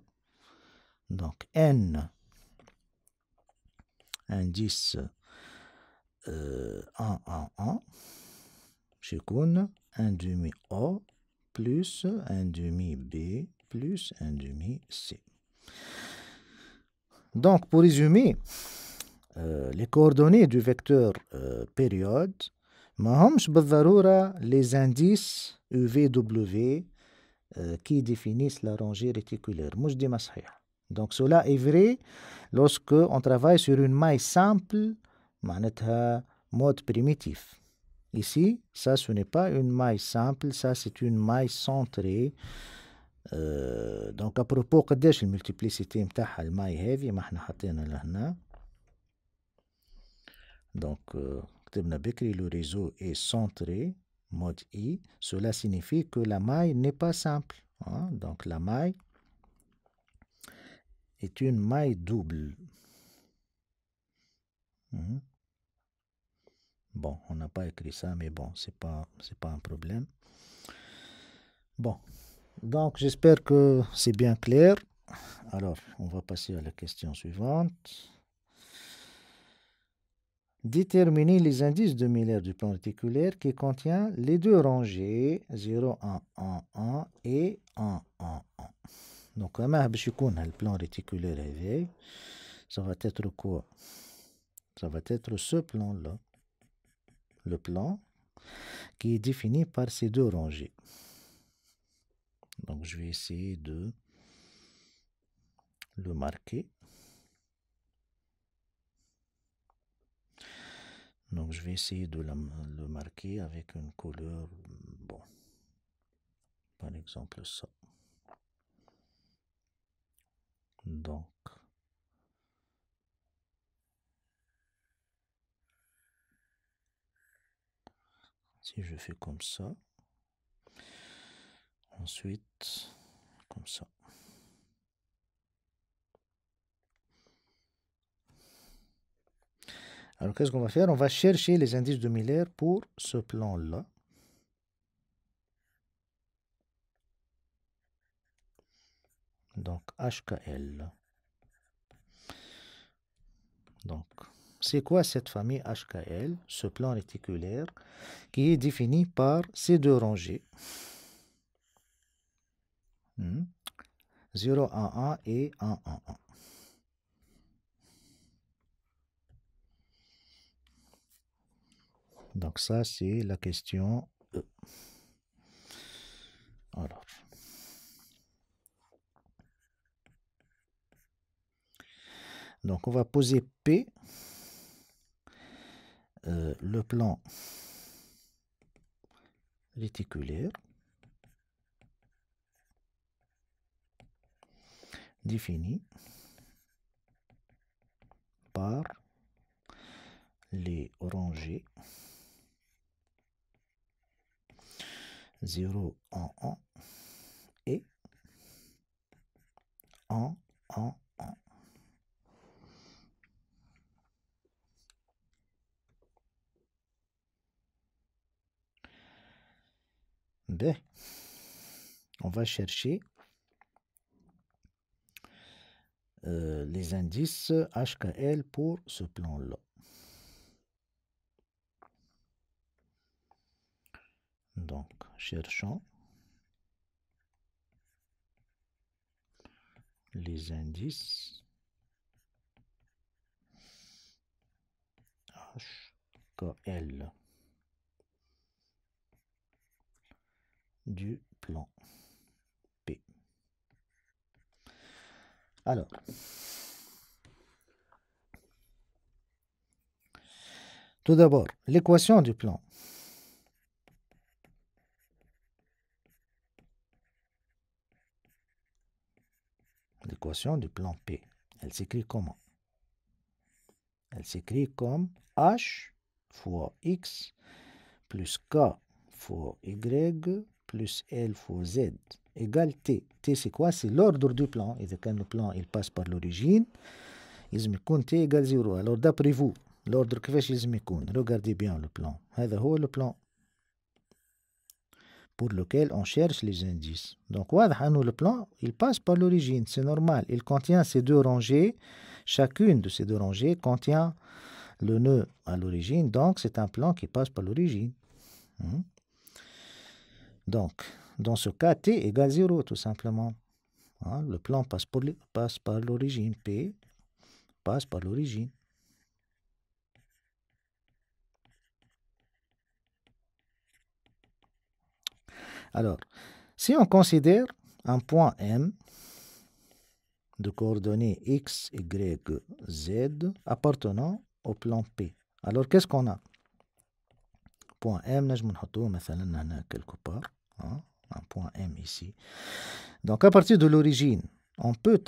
Donc, n, indice 1, 1, 1, je un demi O plus un demi B plus un demi C. Donc, pour résumer, euh, les coordonnées du vecteur période euh, période, les indices UVW euh, qui définissent la rangée réticulaire. Donc, cela est vrai lorsque on travaille sur une maille simple, mode primitif. Ici, ça, ce n'est pas une maille simple, ça, c'est une maille centrée donc à propos de la multiplicité de la maille que nous avons ajoutée ici donc le réseau est centré mode I cela signifie que la maille n'est pas simple hein. donc la maille est une maille double mhm. bon on n'a pas écrit ça mais bon c'est pas c'est pas un problème bon donc, j'espère que c'est bien clair. Alors, on va passer à la question suivante. Déterminer les indices de Miller du plan réticulaire qui contient les deux rangées 0, 1, 1, 1 et 1, 1, 1. Donc, a hein, le plan réticulaire éveil, Ça va être quoi Ça va être ce plan-là. Le plan qui est défini par ces deux rangées. Donc je vais essayer de le marquer. Donc je vais essayer de le marquer avec une couleur, bon, par exemple ça. Donc, si je fais comme ça, ensuite comme ça. Alors, qu'est-ce qu'on va faire On va chercher les indices de Miller pour ce plan-là. Donc, HKL. Donc, c'est quoi cette famille HKL, ce plan réticulaire, qui est défini par ces deux rangées 0, 1, 1 et 1, 1, 1. Donc ça, c'est la question E. Alors. Donc on va poser P, euh, le plan réticulaire. défini par les rangées 0 en 1 et 1 en 1. B. Ben, on va chercher euh, les indices HKL pour ce plan-là. Donc, cherchons les indices HKL du plan. Alors. Tout d'abord, l'équation du plan. L'équation du plan P. Elle s'écrit comment Elle s'écrit comme H fois X plus K fois Y plus L fois Z égale T. T c'est quoi? C'est l'ordre du plan. quand le plan il passe par l'origine il me T égale 0. Alors d'après vous l'ordre كيفاش لازم Regardez bien le plan. هذا le plan pour lequel on cherche les indices. Donc, le plan, il passe par l'origine, c'est normal. Il contient ces deux rangées. Chacune de ces deux rangées contient le nœud à l'origine. Donc, c'est un plan qui passe par l'origine. Hmm? Donc, dans ce cas, t égale 0, tout simplement. Hein, le plan passe, passe par l'origine. P passe par l'origine. Alors, si on considère un point M de coordonnées x, y, z appartenant au plan P, alors qu'est-ce qu'on a بوان ام un point M ici. Donc à partir de l'origine, on peut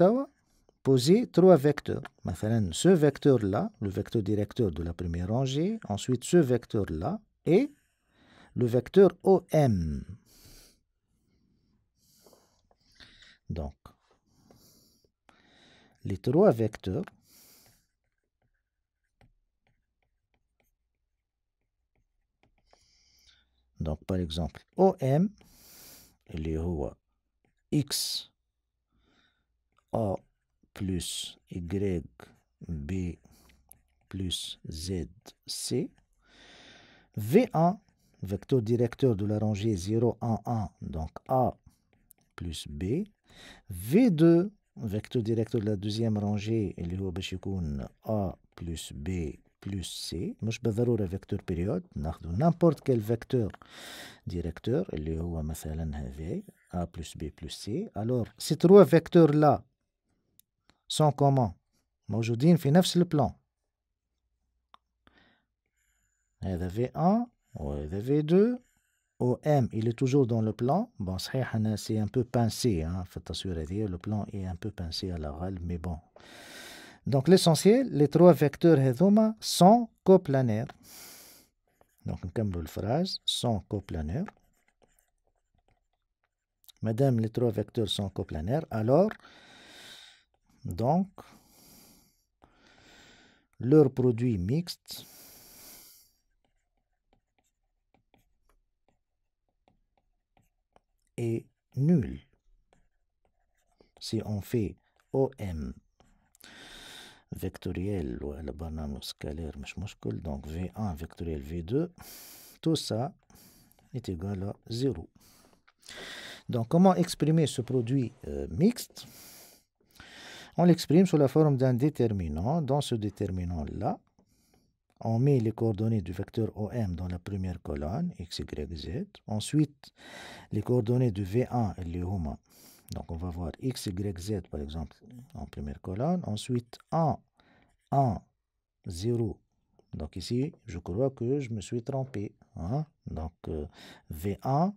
poser trois vecteurs. Ce vecteur-là, le vecteur directeur de la première rangée, ensuite ce vecteur-là et le vecteur OM. Donc, les trois vecteurs Donc, par exemple, OM, اللي هو X A plus Y B plus Z C. V1, vecteur directeur de la rangée 0, 1, 1, donc A plus B. V2, vecteur directeur de la deuxième rangée, est هو باش A plus B plus C. مش بالضرورة un vecteur période, n'importe quel vecteur directeur اللي est مثلا هذا A plus B plus C. Alors, ces trois vecteurs-là sont comment je dis موجودين في نفس البلان. هذا V1 وهذا V2 OM il est toujours dans le plan. Bon, c'est un peu pincé. Hein, faites le plan est un peu pincé à la mais bon. Donc l'essentiel, les trois vecteurs Hedoma sont coplanaires. Donc le phrase, sont coplanaires. Madame, les trois vecteurs sont coplanaires, alors donc leur produit mixte est nul. Si on fait OM vectoriel ou le banane scalaire, Donc V1 vectoriel V2, tout ça est égal à 0. Donc comment exprimer ce produit euh, mixte On l'exprime sous la forme d'un déterminant. Dans ce déterminant-là, on met les coordonnées du vecteur OM dans la première colonne, x, y, z. Ensuite, les coordonnées de V1 et les donc on va voir x, y, z par exemple en première colonne. Ensuite 1, 1, 0. Donc ici, je crois que je me suis trompé. Hein. Donc euh, V1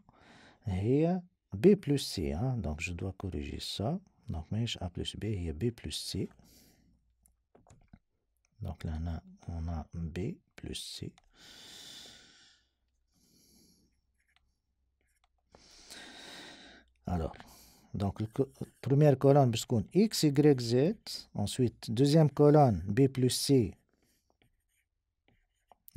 et B plus C. Hein. Donc je dois corriger ça. Donc A plus B et B plus C. Donc là, on a, on a B plus C. Alors, donc, première colonne, x, y, z. Ensuite, deuxième colonne, b plus c,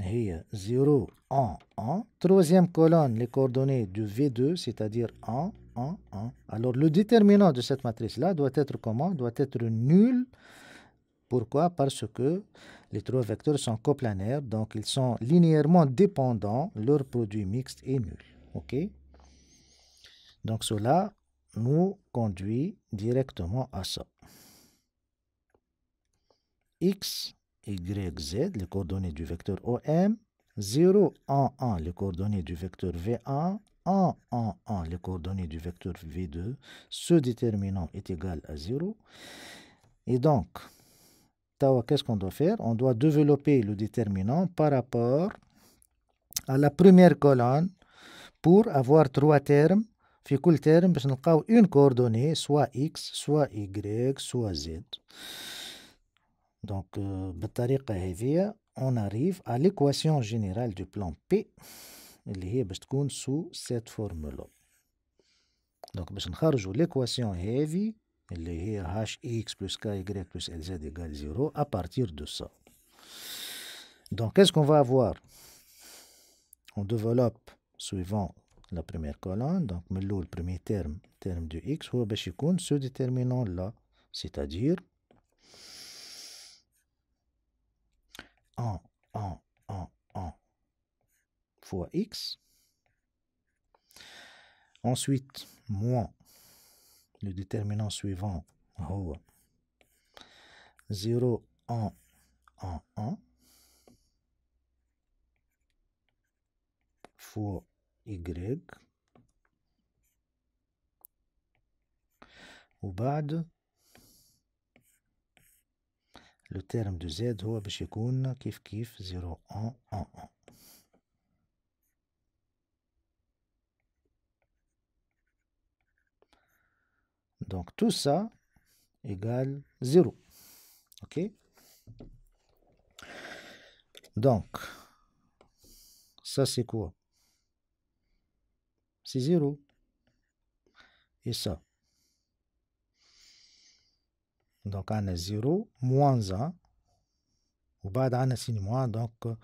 et 0, 1, 1. Troisième colonne, les coordonnées de V2, c'est-à-dire 1, 1, 1. Alors, le déterminant de cette matrice-là doit être comment Doit être nul. Pourquoi Parce que les trois vecteurs sont coplanaires, donc ils sont linéairement dépendants. Leur produit mixte est nul. OK Donc, cela nous conduit directement à ça. X, Y, Z, les coordonnées du vecteur OM, 0, 1, 1, les coordonnées du vecteur V1, 1, 1, 1, les coordonnées du vecteur V2, ce déterminant est égal à 0. Et donc, qu'est-ce qu'on doit faire On doit développer le déterminant par rapport à la première colonne pour avoir trois termes terme, كل تيرم باش نلقاو une coordonnée, soit x, soit y soit z donc la euh, on arrive à l'équation générale du plan P sous هي باش تكون سو cette formule a باش نخرجوا l'équation Il y a hx plus ky plus lz égale 0 à partir de ça. Donc qu'est-ce qu'on va avoir On développe suivant la première colonne, donc le premier terme, terme du x, ou Bachikoun, ce déterminant là, c'est-à-dire 1, 1, 1, 1 fois x. Ensuite, moins le déterminant suivant, 0, 1, 1, 1 fois y ou bad le terme de z ou abchekoun kif kif 0 1 1 1 donc tout ça égale 0 ok donc ça c'est quoi 0. Et ça. Donc, on a 0, moins 1. Ou bas on a moins, donc... Euh,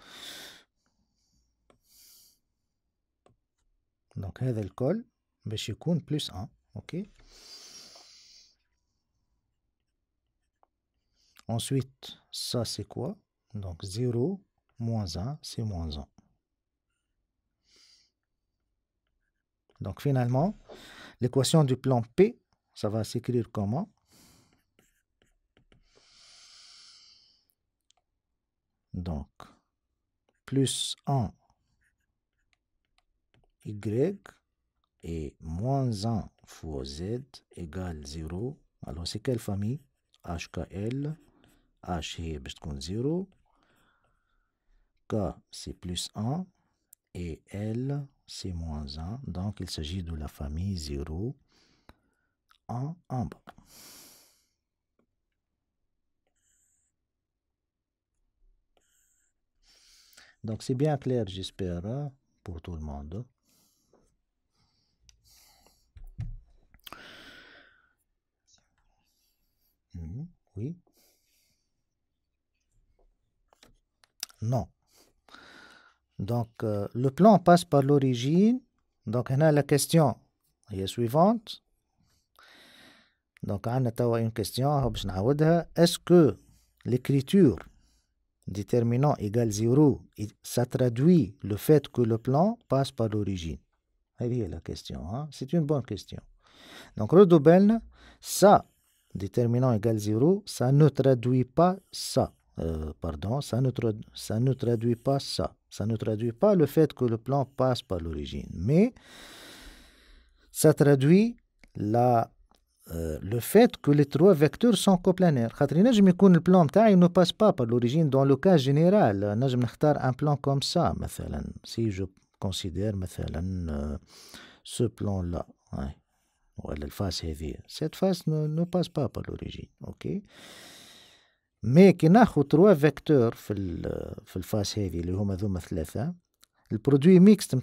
donc, هذا mais suis يكون plus 1. OK Ensuite, ça c'est quoi Donc 0, moins 1, c'est moins 1. Donc finalement, l'équation du plan P, ça va s'écrire comment Donc, plus 1 y et moins 1 fois z égale 0. Alors, c'est quelle famille HKL. H est 0. K, c'est plus 1. Et L, c'est moins 1. Donc, il s'agit de la famille 0 en ombre. Donc, c'est bien clair, j'espère, hein, pour tout le monde. Mhm, oui. Non. Donc, euh, le plan passe par l'origine. Donc, on a la question est suivante. Donc, on a une question, est-ce que l'écriture déterminant égale 0, ça traduit le fait que le plan passe par l'origine C'est la question, hein. c'est une bonne question. Donc, double ça, déterminant égal 0, ça ne traduit pas ça. Euh, pardon, ça ne, traduit pas ça. Ça ne traduit pas le fait que le plan passe par l'origine, mais ça traduit la, euh, le fait que les trois vecteurs sont coplanaires. je le plan ne passe pas par l'origine dans le cas général. un plan comme ça, si je considère euh, ce plan-là. Ouais. Cette face ne, ne passe pas par l'origine. ok mais, quand on a trois vecteurs dans face, le produit mixte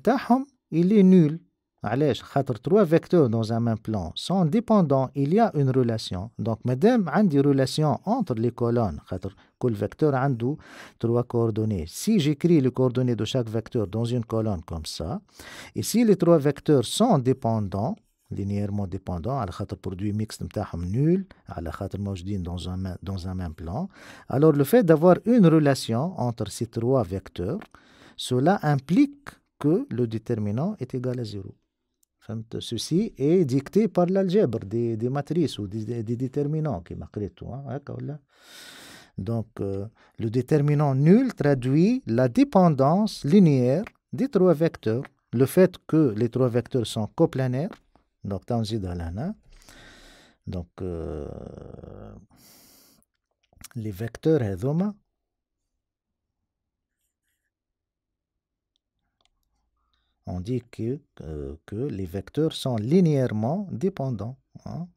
est nul. Allez, quatre trois vecteurs dans un même plan sont indépendants, il y a une relation. Donc, madame, il a une relation entre les colonnes. Quand a trois coordonnées, si j'écris les coordonnées de chaque vecteur dans une colonne comme ça, et si les trois vecteurs sont dépendants linéairement dépendant, produit mixte nul dans un dans un même plan alors le fait d'avoir une relation entre ces trois vecteurs cela implique que le déterminant est égal à 0 ceci est dicté par l'algèbre des, matrices ou des, déterminants qui tout hein, hein, donc euh, le déterminant nul traduit la dépendance linéaire des trois vecteurs le fait que les trois vecteurs sont coplanaires Dalana. Donc, euh, les vecteurs Hedoma, on dit que, euh, que, les vecteurs sont linéairement dépendants. Hein.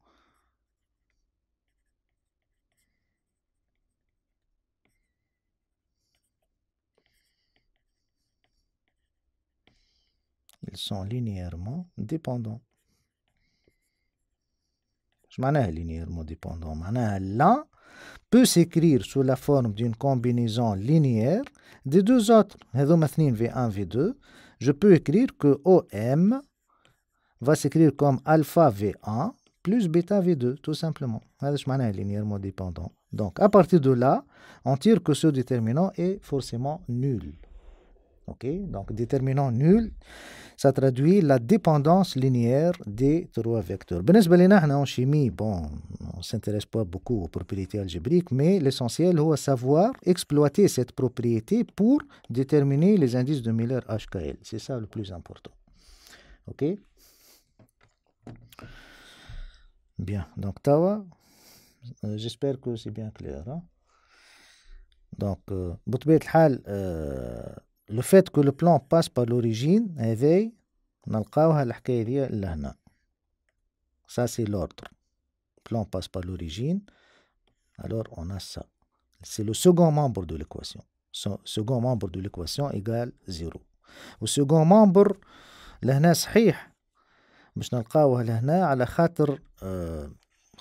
Ils sont linéairement dépendants. Je m'en linéaire dépendant. L'un peut s'écrire sous la forme d'une combinaison linéaire des deux autres. V1, V2. Je peux écrire que OM va s'écrire comme alpha V1 plus bêta V2, tout simplement. Je linéairement dépendant. Donc, à partir de là, on tire que ce déterminant est forcément nul. Donc, déterminant nul, ça traduit la dépendance linéaire des trois vecteurs. en chimie, bon, on ne s'intéresse pas beaucoup aux propriétés algébriques, mais l'essentiel est savoir exploiter cette propriété pour déterminer les indices de Miller HKL. C'est ça le plus important. OK Bien, donc Tawa, euh, j'espère que c'est bien clair. Hein? Donc, euh, euh le fait que le plan passe par l'origine, ça c'est c'est l'ordre. Le plan passe par l'origine, alors on a ça. C'est le second membre de l'équation. Le second membre de l'équation est égal 0. Le second membre est On euh,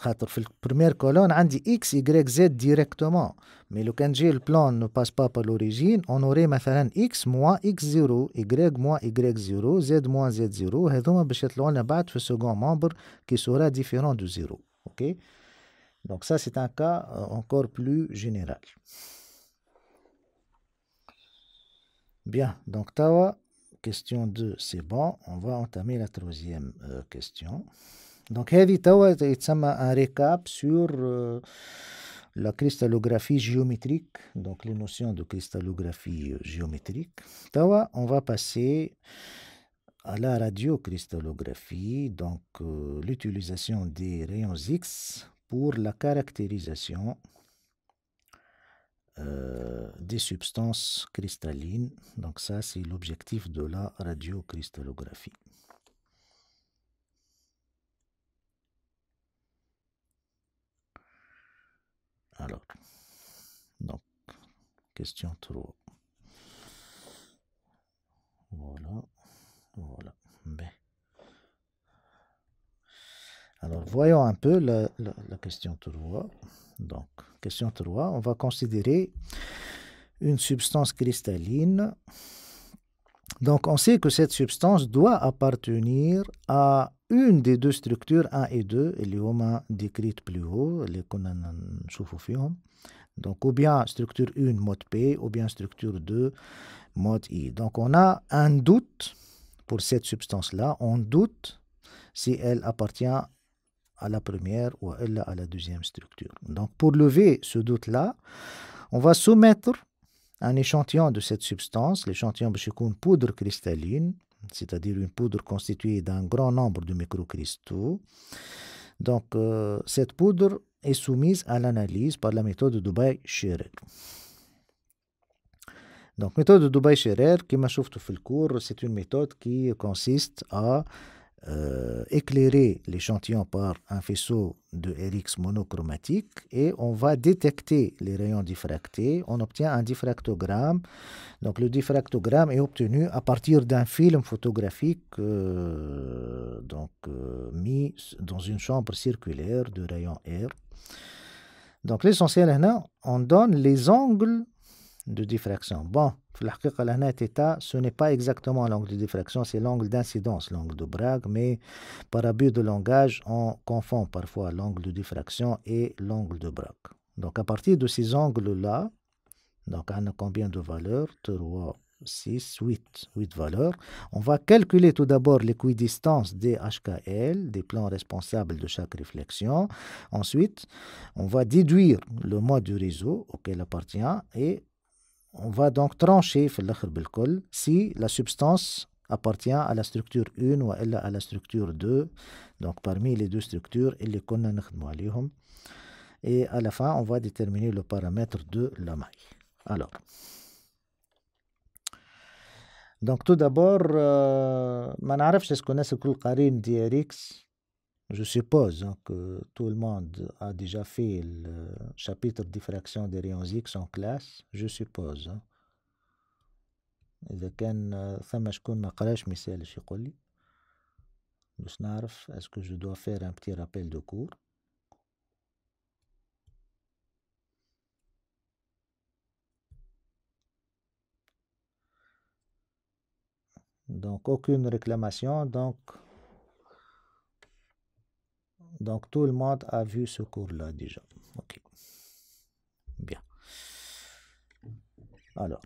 dans la première colonne j'ai x, y, z directement. Mais le plan ne passe pas par l'origine. On aurait par exemple, x moins x0, y moins y0, z moins z0. Et donc, on va batté le second membre qui sera différent de zéro. Donc, ça, c'est un cas euh, encore plus général. Bien, donc, question 2, c'est bon. On va entamer la troisième euh, question. Donc, هذه توا un un euh, la cristallographie géométrique, donc les notions de cristallographie euh, géométrique. Tawa, on va passer à la radiocristallographie, donc euh, l'utilisation des rayons X pour la caractérisation des substances cristallines. Donc ça, c'est l'objectif de la radiocristallographie. donc, question 3. Voilà, voilà. Ben. Alors, voyons un peu la, question 3. Donc, question 3, on va considérer une substance cristalline donc, on sait que cette substance doit appartenir à une des deux structures 1 et 2, les هما décrites plus haut, les كنا Donc, ou bien structure 1 mode P, ou bien structure 2 mode I. Donc, on a un doute pour cette substance-là. On doute si elle appartient à la première ou à la deuxième structure. Donc, pour lever ce doute-là, on va soumettre un échantillon de cette substance, l'échantillon une poudre cristalline, c'est-à-dire une poudre constituée d'un grand nombre de microcristaux. Donc, euh, cette poudre est soumise à l'analyse par la méthode de dubaï scherer Donc, méthode dubaï scherer qui m'a le cours, c'est une méthode qui consiste à euh, éclairer l'échantillon par un faisceau de Rx monochromatique et on va détecter les rayons diffractés. On obtient un diffractogramme. Donc le diffractogramme est obtenu à partir d'un film photographique euh, donc, euh, mis dans une chambre circulaire de rayon R. Donc l'essentiel, hein, on donne les angles de diffraction. Bon, ce n'est pas exactement l'angle de diffraction, c'est l'angle d'incidence, l'angle de Bragg, mais par abus de langage, on confond parfois l'angle de diffraction et l'angle de Bragg. Donc à partir de ces angles-là, donc on a combien de valeurs 3, 6, 8, 8 valeurs. On va calculer tout d'abord l'équidistance des HKL, des plans responsables de chaque réflexion. Ensuite, on va déduire le mode du réseau auquel appartient et on va donc trancher si la substance appartient à la structure 1 ou à la structure 2 donc parmi les deux structures اللي كنا نخدموا et à la fin on va déterminer le paramètre de la maille alors tout d'abord, d'abord ne نعرفش اسكو ناس الكل قارين le de je suppose hein, que tout le monde a déjà fait le chapitre diffraction des rayons X en classe, je suppose. Hein. Est-ce que je dois faire un petit rappel de cours Donc, aucune réclamation. Donc, donc tout le monde a vu ce cours-là déjà. Ok. Bien. Alors.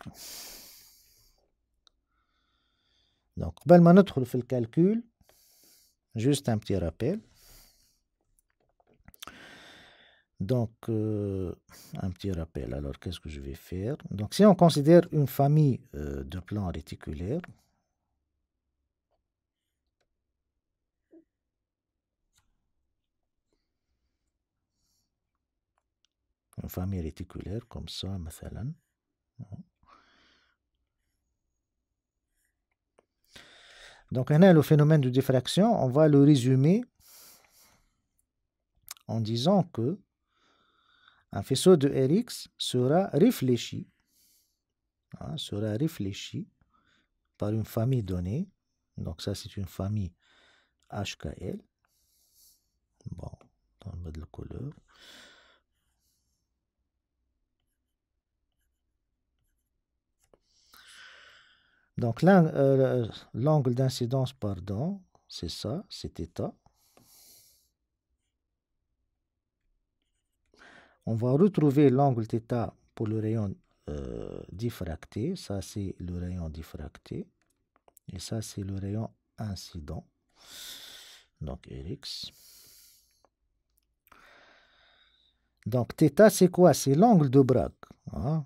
Donc, maintenant, ما fait le calcul. juste un petit rappel. Donc, euh, un petit rappel. Alors, qu'est-ce que je vais faire Donc, si on considère une famille euh, de plans réticulaires, une famille réticulaire comme ça, Donc, on a le phénomène de diffraction, on va le résumer en disant que un faisceau de Rx sera réfléchi, hein, sera réfléchi par une famille donnée. Donc, ça, c'est une famille HKL. Bon, on va de la couleur. Donc euh, l'angle d'incidence, pardon, c'est ça, c'est θ. On va retrouver l'angle θ pour le rayon euh, diffracté. Ça, c'est le rayon diffracté. Et ça, c'est le rayon incident. Donc, Rx. Donc, θ, c'est quoi C'est l'angle de Bragg Hein?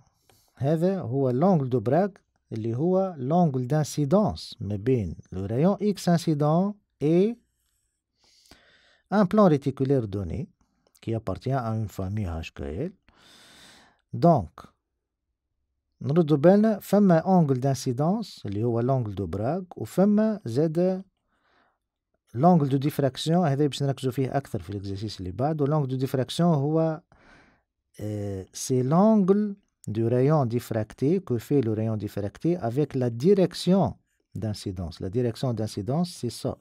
l'angle de Bragg, L'angle l'angle d'incidence mais bien le rayon X incident et un plan réticulaire donné qui appartient à une famille HKL. Donc, nous faire un angle d'incidence haut à l'angle de Bragg femme z l'angle de diffraction هذا باش l'angle de diffraction euh, c'est l'angle du rayon diffracté que fait le rayon diffracté avec la direction d'incidence. La direction d'incidence, c'est ça.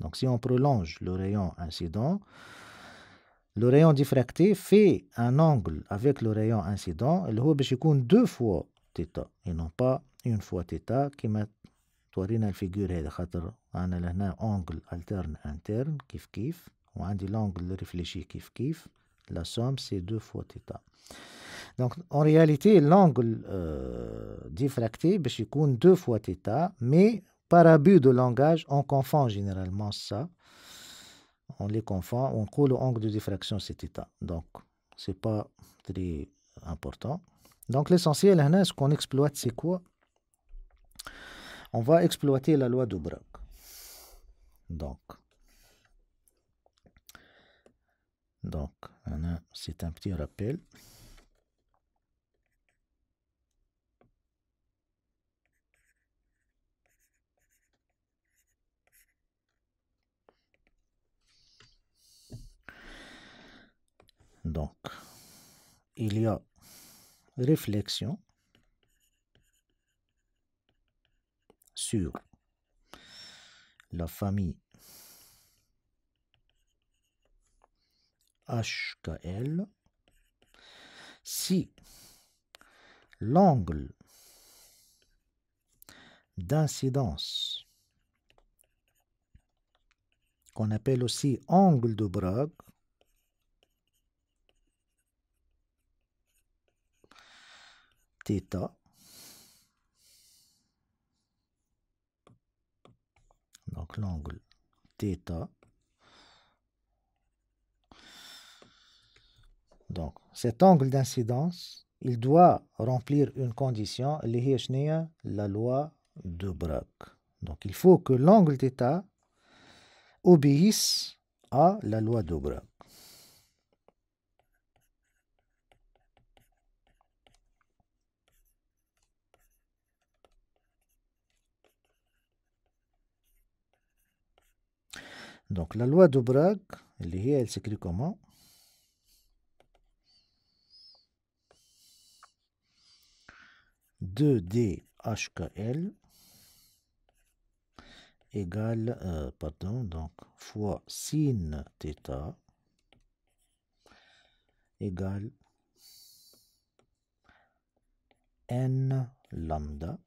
Donc, si on prolonge le rayon incident, le rayon diffracté fait un angle avec le rayon incident. Le هو ben, deux fois θ et non pas une fois θ qui met الفيجور figure angle alterne interne Ou un وعندي l'angle réfléchi كيف كيف. La somme c'est deux fois θ. Donc, en réalité, l'angle euh, diffracté, ben, c'est deux fois θ, mais par abus de langage, on confond généralement ça. On les confond, on coule l'angle de diffraction, c'est θ. Donc, ce n'est pas très important. Donc, l'essentiel, hein, ce qu'on exploite, c'est quoi On va exploiter la loi de Bragg. Donc, donc hein, c'est un petit rappel. donc, il y a réflexion sur la famille HKL si l'angle d'incidence qu'on appelle aussi angle de Bragg θ. Donc l'angle θ. Donc cet angle d'incidence, il doit remplir une condition, la loi de Bragg. Donc il faut que l'angle θ obéisse à la loi de Bragg. Donc la loi de Bragg, elle, elle s'écrit comment 2 DHKL égale, euh, pardon, donc fois sin theta égale n lambda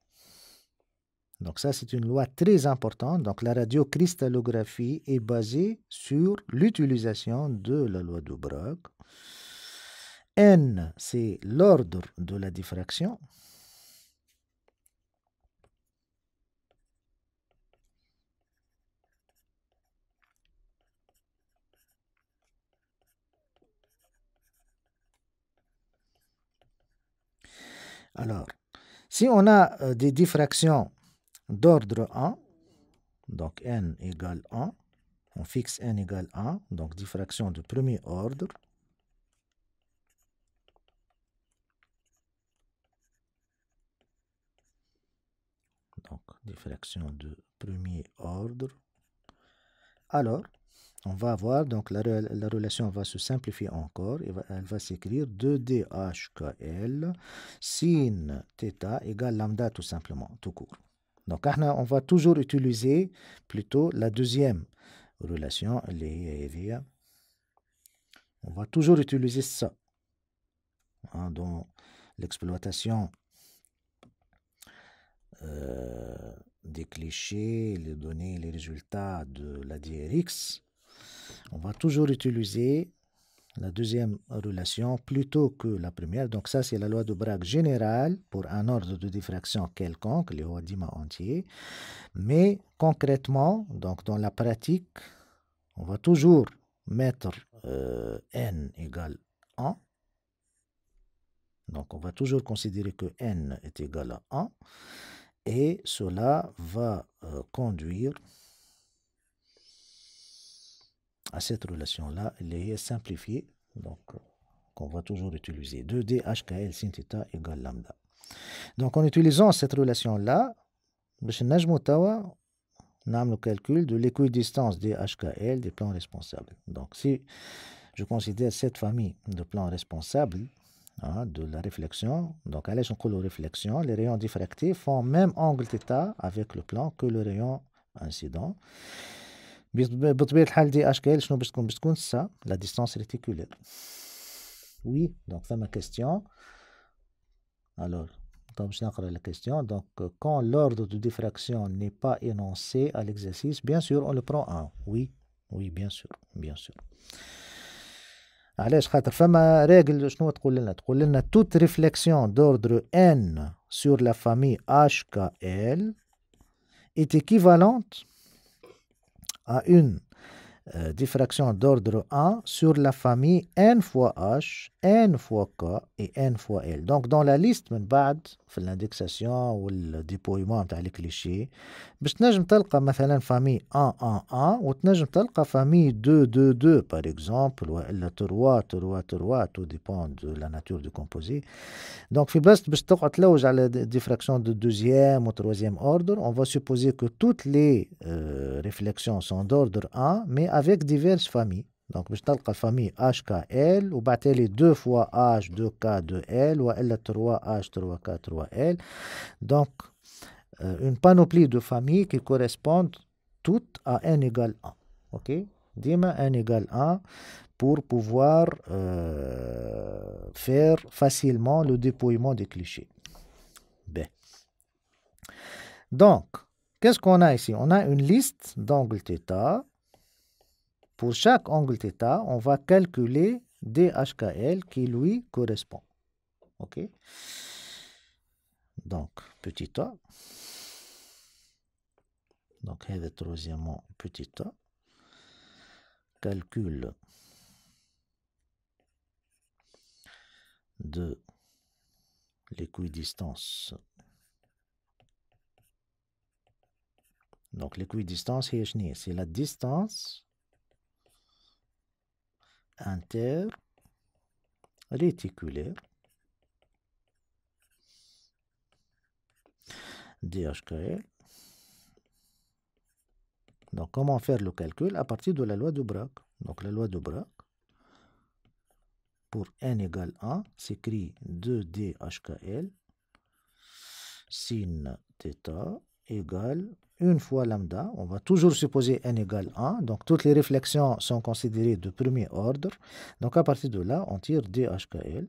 donc ça, c'est une loi très importante. Donc la radiocristallographie est basée sur l'utilisation de la loi de Bragg. N, c'est l'ordre de la diffraction. Alors, si on a euh, des diffractions d'ordre 1, donc n égale 1, on fixe n égale 1, donc diffraction de premier ordre. Donc diffraction de premier ordre. Alors, on va avoir, donc la, relation va se simplifier encore, et elle va s'écrire 2DHKL sin égale lambda tout simplement, tout court. Donc, ah, on va toujours utiliser plutôt la deuxième relation, Les, on va toujours utiliser ça hein, dans l'exploitation euh, des clichés, les données, les résultats de la DRX. On va toujours utiliser la deuxième relation plutôt que la première. Donc ça, c'est la loi de Braque générale pour un ordre de diffraction quelconque, les dima entier. Mais concrètement, donc dans la pratique, on va toujours mettre euh, n égale 1. Donc on va toujours considérer que n est égal à 1. Et cela va euh, conduire à cette relation-là, elle est simplifiée, donc euh, qu'on va toujours utiliser. 2 dhkl HKL sin égale lambda. Donc en utilisant cette relation-là, le calcul de l'équidistance des HKL des plans responsables. Donc si je considère cette famille de plans responsables hein, de la réflexion, donc à l'aise de réflexion, les rayons diffractés font même angle θ avec le plan que le rayon incident. La distance réticulaire. Oui, donc, c'est ma question. Alors, quand l'ordre de diffraction n'est pas énoncé à l'exercice, bien sûr, on le prend 1. Oui, oui, bien sûr, bien sûr. Allez, je vais faire ma règle de la famille Toute réflexion d'ordre N sur la famille HKL est équivalente à une. Euh, diffraction d'ordre 1 sur la famille n fois h, n fois k et n fois l. Donc dans la liste من بعد في l'indexation ou le déploiement les clichés, باش تنجم تلقى مثلا famille 1 1 1 تنجم تلقى famille 2 2 2 par exemple ou la 3 3 3 tout dépend de la nature du composé. Donc في بلاصة باش تقعد تلوج على diffraction de deuxième ou troisième ordre, on va supposer que toutes les euh, réflexions sont d'ordre 1 mais à avec diverses familles. Donc, de la famille HKL est 2 fois H 2K 2L 3H 3K 3L. Donc, euh, une panoplie de familles qui correspondent toutes à n égale 1. OK Dima n égale 1 pour pouvoir euh, faire facilement le dépouillement des clichés. B. Donc, qu'est-ce qu'on a ici On a une liste d'angles θ pour chaque angle θ, on va calculer DHKL qui lui correspond. OK Donc, petit a. Donc, troisièmement, petit a. Calcul de l'équidistance. Donc, l'équidistance, c'est la distance inter-réticulaire DHKL. Donc, comment faire le calcul à partir de la loi de Braque Donc, la loi de Braque, pour n égale 1, s'écrit 2DHKL sin θ égale une fois lambda. On va toujours supposer n égale 1. Donc, toutes les réflexions sont considérées de premier ordre. Donc, à partir de là, on tire DHKL.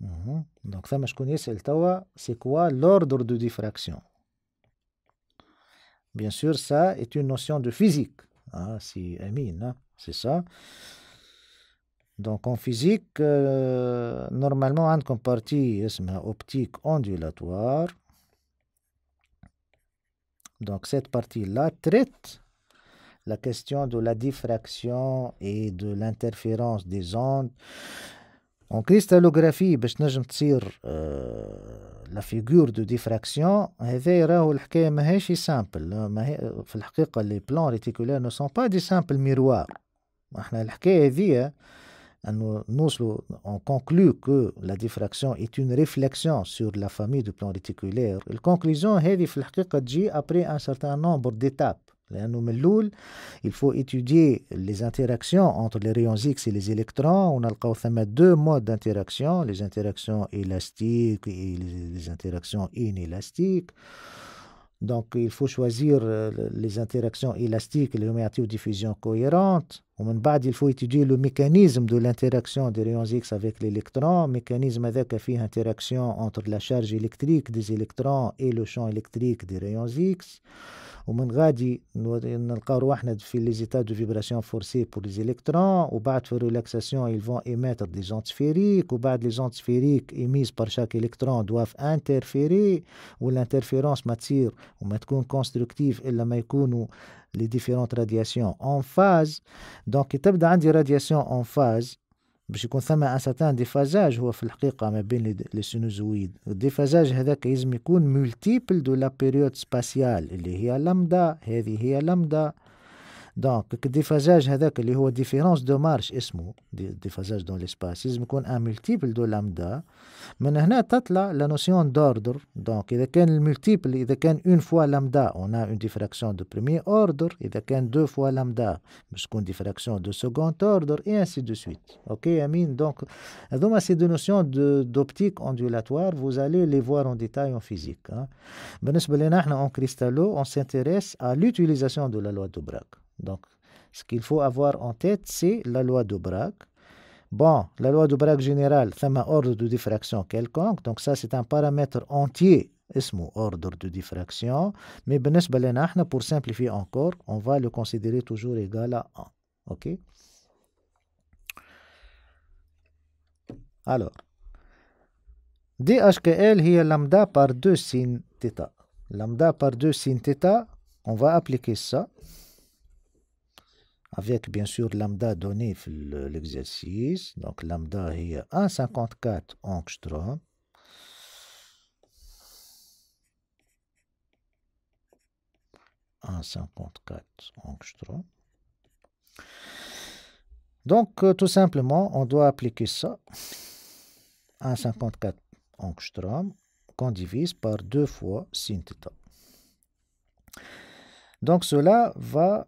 Mhm. Donc, ça, je connais, c'est quoi l'ordre de diffraction Bien sûr, ça est une notion de physique. c'est ah, hein, c'est ça. Donc en physique, euh, normalement, on normalement, une partie optique ondulatoire. Donc cette partie-là traite la question de la diffraction et de l'interférence des ondes. En cristallographie, je ne tirer la figure de diffraction, c'est simple. Les plans réticulaires ne sont pas des simples miroirs. Nous avons ah, nous, on conclut que la diffraction est une réflexion sur la famille du plan réticulaire. La conclusion, est que, après un certain nombre d'étapes. il faut étudier les interactions entre les rayons X et les électrons On a deux modes d'interaction les interactions élastiques et les interactions inélastiques donc il faut choisir euh, les interactions élastiques les هما de diffusion cohérentes. ومن بعد الفو يتيدي لو ميكانيزم دو لانتيراكسيون دي ريونز اكس افيك ليليكترون ميكانيزم هذاك فيه انتراكسيون اونتر لا شارج الكتريك دي الكترون اي لو شون الكتريك دي ريونز اكس ومن غادي نلقاو روحنا في لي زيتا دو فيبراسيون فورسي بور لي الكترون وبعد في ريلاكساسيون ils ايميتر دي زونت سفيريك وبعد لي زونت سفيريك ايميز بار شاك الكترون دواف انترفيري والانترفيرونس ما تصير وما تكون كونستركتيف الا ما يكونوا لي ديفيرونت رادياسيون اون فاز دونك كي تبدا عندي رادياسيون اون فاز باش يكون ثم ان ساتان ديفازاج هو في الحقيقه ما بين لي سينوزويد الديفازاج هذاك يزم يكون مولتيبل دو لا بيريود سباسيال اللي هي لامدا هذه هي لامدا Donc, le déphasage, c'est la différence de marche, le déphasage dans l'espace, c'est un multiple de lambda. Mais nous avons la notion d'ordre. Donc, il y le multiple, il y une fois lambda, on a une diffraction de premier ordre, il y deux fois lambda, une diffraction de second ordre, et ainsi de suite. Ok, Amine Donc, ces deux notions d'optique ondulatoire, vous allez les voir en détail en physique. Mais hein. nous en cristallo, on s'intéresse à l'utilisation de la loi de Braque. Donc, ce qu'il faut avoir en tête, c'est la loi de Braque. Bon, la loi de Braque générale, c'est un ordre de diffraction quelconque. Donc, ça, c'est un paramètre entier Ce s'appelle ordre de diffraction. Mais, pour simplifier encore, on va le considérer toujours égal à 1. OK Alors, dHkl est lambda par 2 sinθ. Lambda par 2 sinθ, on va appliquer ça avec bien sûr lambda donné l'exercice. Donc lambda est 1,54 angstrom. angstrom. Donc euh, tout simplement, on doit appliquer ça. 1,54 angstrom qu'on divise par 2 fois sin Donc cela va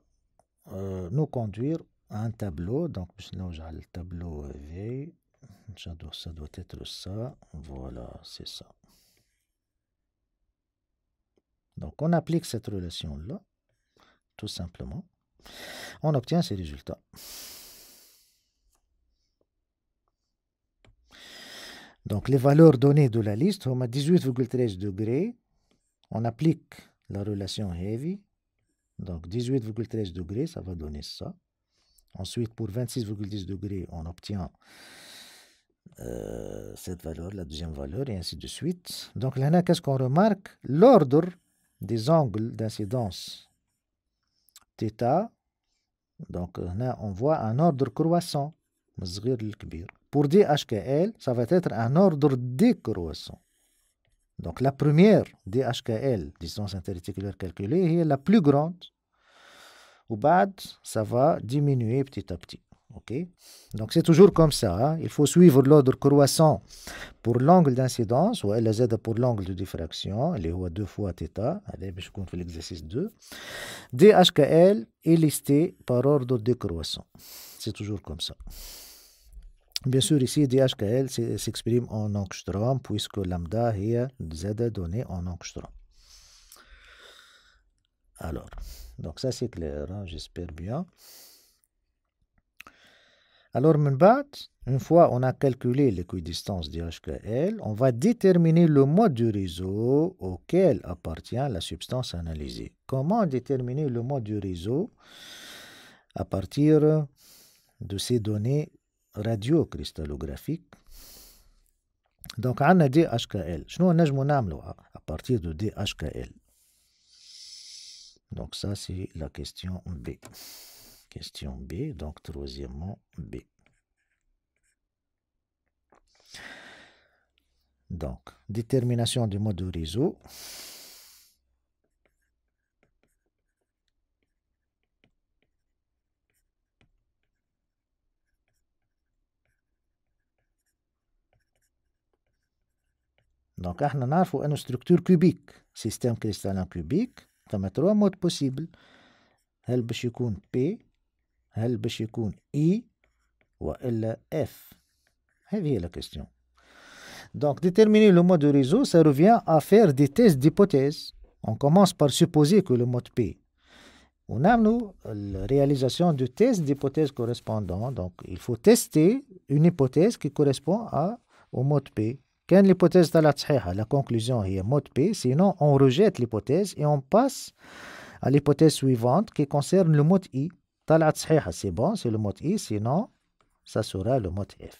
euh, nous conduire à un tableau. Donc, le tableau V. Ça doit être ça. Voilà, c'est ça. Donc, on applique cette relation-là, tout simplement. On obtient ces résultats. Donc, les valeurs données de la liste, on a 18,13 degrés. On applique la relation heavy. Donc 18,13 degrés, ça va donner ça. Ensuite, pour 26,10 degrés, on obtient euh, cette valeur, la deuxième valeur, et ainsi de suite. Donc là, qu'est-ce qu'on remarque L'ordre des angles d'incidence θ, donc euh, là, on voit un ordre croissant, pour DHKL, ça va être un ordre décroissant. Donc la première DHKL, distance interréticulaire calculée, est la plus grande. Au bad, ça va diminuer petit à petit. Donc c'est toujours comme ça. Hein. Il faut suivre l'ordre croissant pour l'angle d'incidence, ou LZ pour l'angle de diffraction, اللي est 2 fois θ, Allez, je compte l'exercice 2. DHKL est listé par ordre décroissant. C'est toujours comme ça. Bien sûr, ici, DHKL s'exprime en angstrom puisque lambda est Z données en angstrom. Alors, donc ça c'est clair, hein, j'espère bien. Alors, une fois on a calculé l'équidistance DHKL, on va déterminer le mode du réseau auquel appartient la substance analysée. Comment déterminer le mode du réseau à partir de ces données radio cristallographique. Donc, on a DHKL. on à partir de DHKL? Donc, ça, c'est la question B. Question B, donc, troisièmement, B. Donc, détermination du mode réseau. Donc, احنا ah, نعرفوا structure structure système système cubique. cubique, فما تروا مود بوسيبل هل باش يكون بي هل باش يكون اي I ou هذه هي la question. Donc, déterminer le mode de réseau, ça revient à faire des tests d'hypothèses. On commence par supposer que le mode P. On a nous, la réalisation de test d'hypothèse correspondant. Donc, il faut tester une hypothèse qui correspond à, au mode P l'hypothèse est la conclusion la conclusion est mode p. Sinon, on rejette l'hypothèse et on passe à l'hypothèse suivante qui concerne le mode i. c'est bon c'est le mode i sinon ça sera le mode f.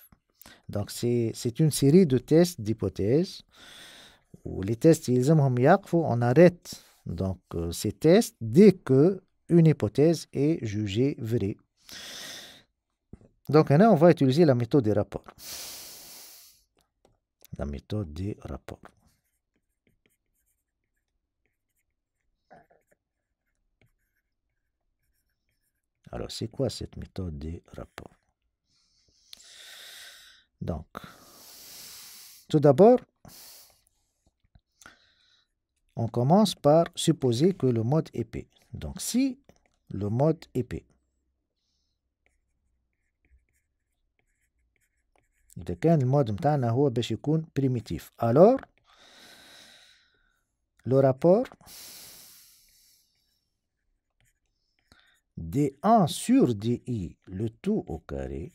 Donc c'est une série de tests d'hypothèses où les tests on arrête donc euh, ces tests dès que une hypothèse est jugée vraie. Donc maintenant on va utiliser la méthode des rapports méthode des rapports. Alors, c'est quoi cette méthode des rapports Donc, tout d'abord, on commence par supposer que le mode est Donc, si le mode est Alors, le rapport D1 sur DI, le tout au carré,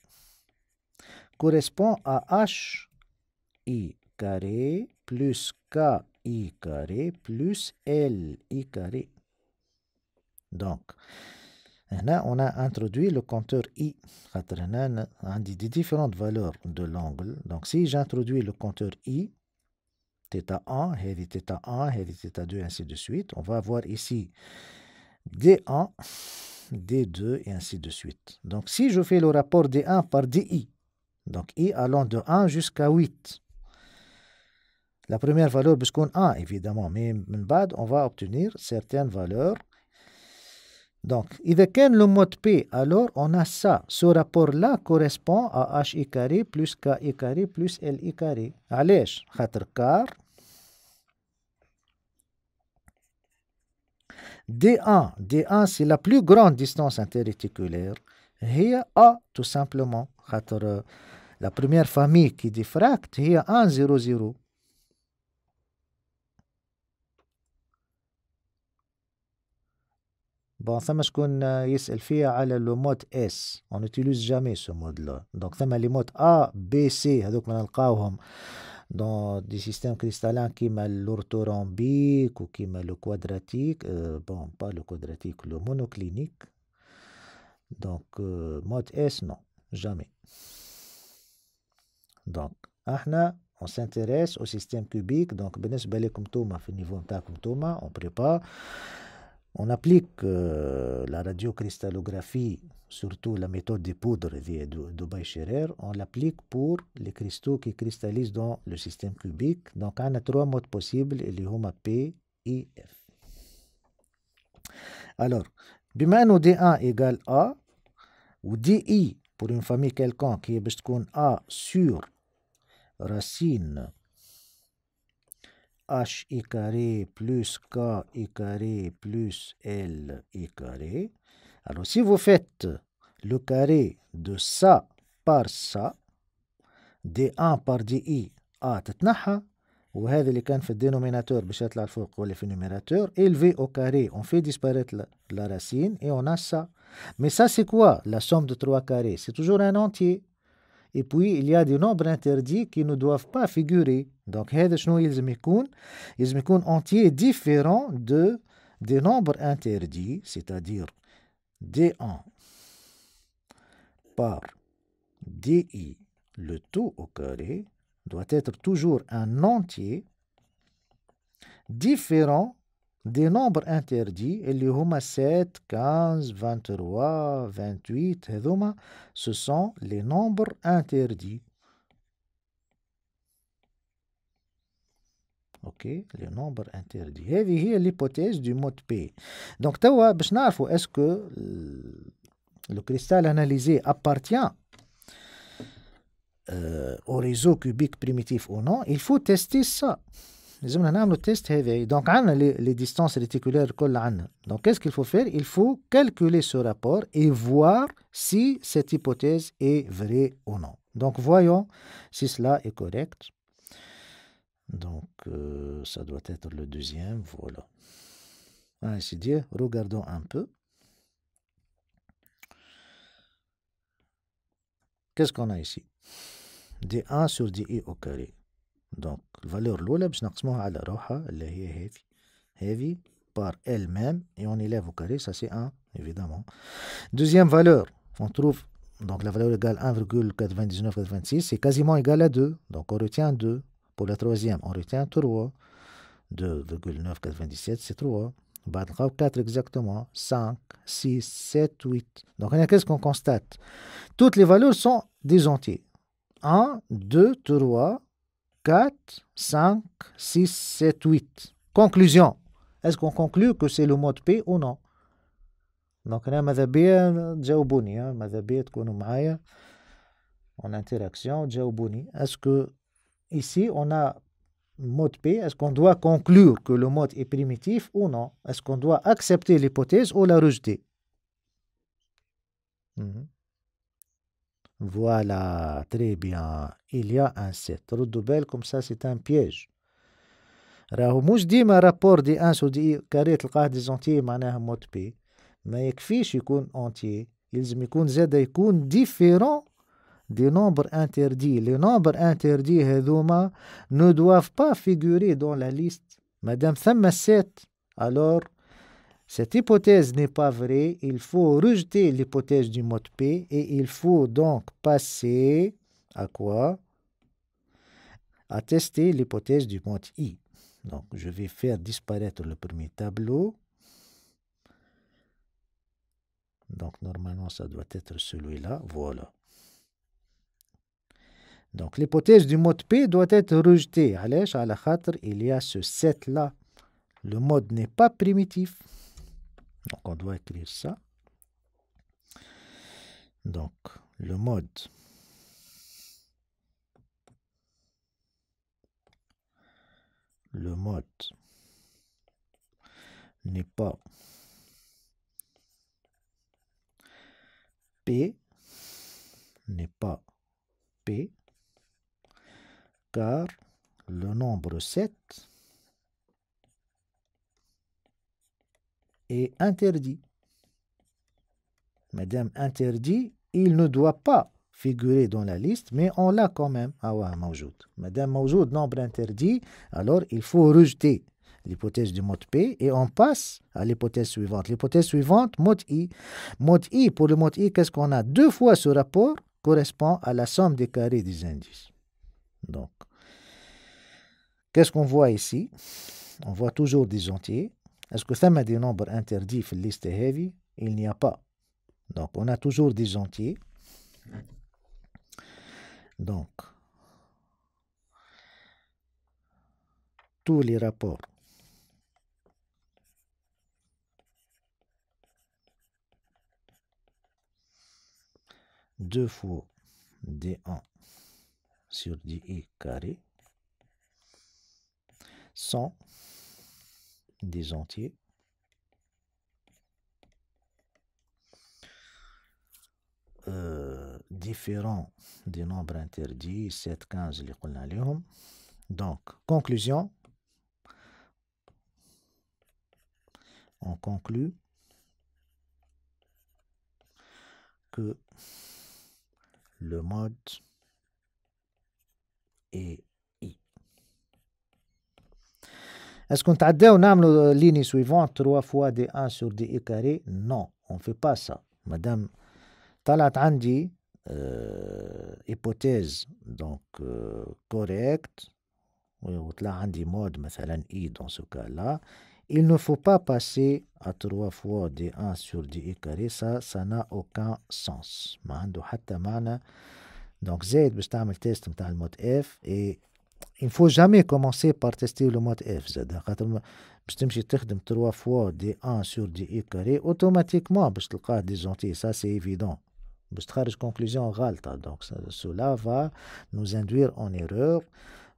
correspond à HI carré plus KI carré plus LI carré. Donc, هنا on a introduit le compteur i خاطر هنا عندي différentes valeurs de l'angle donc si j'introduis le compteur i θ1 هذه θ1 هذه θ2 ainsi de suite on va avoir ici d1 d2 et ainsi de suite donc si je fais le rapport d1 par di donc i allant de 1 jusqu'à 8 la première valeur puisqu'on a, évidemment mais on va obtenir certaines valeurs donc, le mot P, alors on a ça. Ce rapport-là correspond à H carré plus KI carré plus LI carré. Allez, car D1, D1 c'est la plus grande distance interréticulaire. y A tout simplement. Euh, la première famille qui diffracte, a 1, 0, 0. بون ثما شكون يسأل فيا على لو مود اس اون اوتيليز جامي سو مود لو دونك ثما لي مود ا بي سي هذوك ما نلقاوهم dans دي سيستيم كريستالان كيما لورتورومبيك وكيما لو كوادراتيك بون با لو كوادراتيك لو مونوكلينيك دونك مود اس نو جامي دونك احنا on s'intéresse au système cubique donc بالنسبه لكم توما في النيفو نتاعكم توما on prépare On applique euh, la radiocristallographie, surtout la méthode des poudres de Dubai-Scherer, on l'applique pour les cristaux qui cristallisent dans le système cubique. Donc, on a trois modes possibles, les HOMA P, I, F. Alors, bimano D1 égale A, ou DI pour une famille quelconque, qui est A sur racine i carré plus i carré plus i carré. Alors si vous faites le carré de ça par ça, D1 par DI A تتنحى vous اللي كان في الدينوميناتور باش يطلع الفوق ولا في numérateur, élevé au carré on fait disparaître la, la racine et on a ça mais ça c'est quoi la somme de trois carrés c'est toujours un entier et puis, il y a des nombres interdits qui ne doivent pas figurer. Donc, ils sont entier de, des nombres interdits, c'est-à-dire D1 par DI, le tout au carré, doit être toujours un entier différent des nombres interdits اللي هما 7 15 23 28 هذوما ce sont les nombres interdits Ok, les nombres interdits. هذه هي l'hypothèse دو مود بي دونك توا باش نعرفوا que le cristal analysé appartient euh, au réseau cubique primitif ou non, il faut tester ça. Donc hein, les distances هذا دونك عندنا لي ديستانس ريتيكولير il faut calculer ce rapport et voir si cette hypothèse est vraie ou non donc voyons si cela est correct donc euh, ça doit être le deuxième voilà ainsi dire regardons un peu qu'est-ce qu'on a ici d1 sur di au carré دونك الفالور الاولى باش نقسموها على روحها par elle-même et on élève au carré, ça c'est 1 évidemment. Deuxième valeur, on trouve donc la valeur égale 1,9986, c'est quasiment égal à 2, donc on retient 2. Pour la troisième, on retient 3, 2,997 c'est 3. 4 exactement, 5, 6, 7, 8. Donc, qu'est-ce qu'on constate Toutes les valeurs sont des entiers. 1, 2, 3, 4, 5, 6, 7, 8. Conclusion. Est-ce qu'on conclut que c'est le mode P ou non Donc, انا ماذا بيا تجاوبوني ماذا تكونوا معايا ici on a mode P, P est-ce qu'on doit conclure que le mode est primitif ou non est-ce qu'on doit accepter l'hypothèse ou la rejeter mhm. Voilà, très bien, il y a un 7, trop de belles comme ça, c'est un piège. Raoumous que ma rapport de 1 sur le car est le des entiers mais il y a des fiches entier. Ils entières, il y a des différentes des nombres interdits. Les nombres interdits ne doivent pas figurer dans la liste. Madame, c'est un 7, alors... Cette hypothèse n'est pas vraie. Il faut rejeter l'hypothèse du mode P et il faut donc passer à quoi À tester l'hypothèse du mode I. Donc, je vais faire disparaître le premier tableau. Donc, normalement, ça doit être celui-là. Voilà. Donc, l'hypothèse du mode P doit être rejetée. à il y a ce 7-là. Le mode n'est pas primitif. Donc on doit écrire ça. Donc le mode le mode n'est pas P n'est pas P car le nombre 7 est interdit. Madame interdit, il ne doit pas figurer dans la liste, mais on l'a quand même. Ah ouais, Madame Maujoud, nombre interdit, alors il faut rejeter l'hypothèse du mot P et on passe à l'hypothèse suivante. L'hypothèse suivante, mot I. Mot I, pour le mot I, qu'est-ce qu'on a Deux fois ce rapport correspond à la somme des carrés des indices. Donc, qu'est-ce qu'on voit ici On voit toujours des entiers. Est-ce que ça m'a des nombres interdits dans liste heavy Il n'y a pas. Donc, on a toujours des entiers. Donc, tous les rapports deux fois d1 sur dI carré sont des entiers. Euh, différents des nombres interdits, 7, 15, les Donc, conclusion. On conclut que le mode est Est-ce qu'on t'a ou on la ligne suivante 3 fois D1 sur I carré Non, on ne fait pas ça. Madame, Talat Andi, euh, hypothèse donc euh, correcte ou وطلع Andi mode مثلا I dans ce cas-là. Il ne faut pas passer à 3 fois D1 sur I carré, ça ça n'a aucun sens. ما عنده حتى معنى. Donc Z باش تعمل تيست نتاع المود F et il faut jamais commencer par tester le mode F. Si tu as 3 fois D1 sur D automatiquement, carré, automatiquement, le cas des entiers. Ça, c'est évident. une conclusion Donc, cela va nous induire en erreur.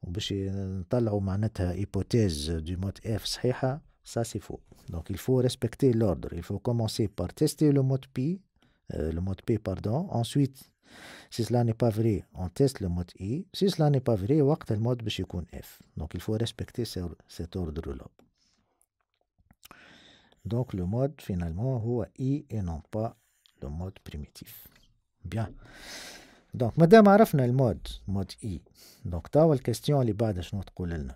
باش نطلعوا معناتها hypothèse du mode F. ça, ça faux. faux il faut respecter l'ordre il faut commencer par tester le mode p euh, le mode p pardon ensuite Si cela n'est pas vrai, on teste le mode I. Si cela n'est pas vrai, وقت المود باش يكون F. Donc il faut respecter cet ordre-là. Donc le mode finalement هو I et non pas le mode primitif. Bien. دونك مادام عرفنا المود مود اي دونك توا الكاستيون اللي بعدها شنو تقول لنا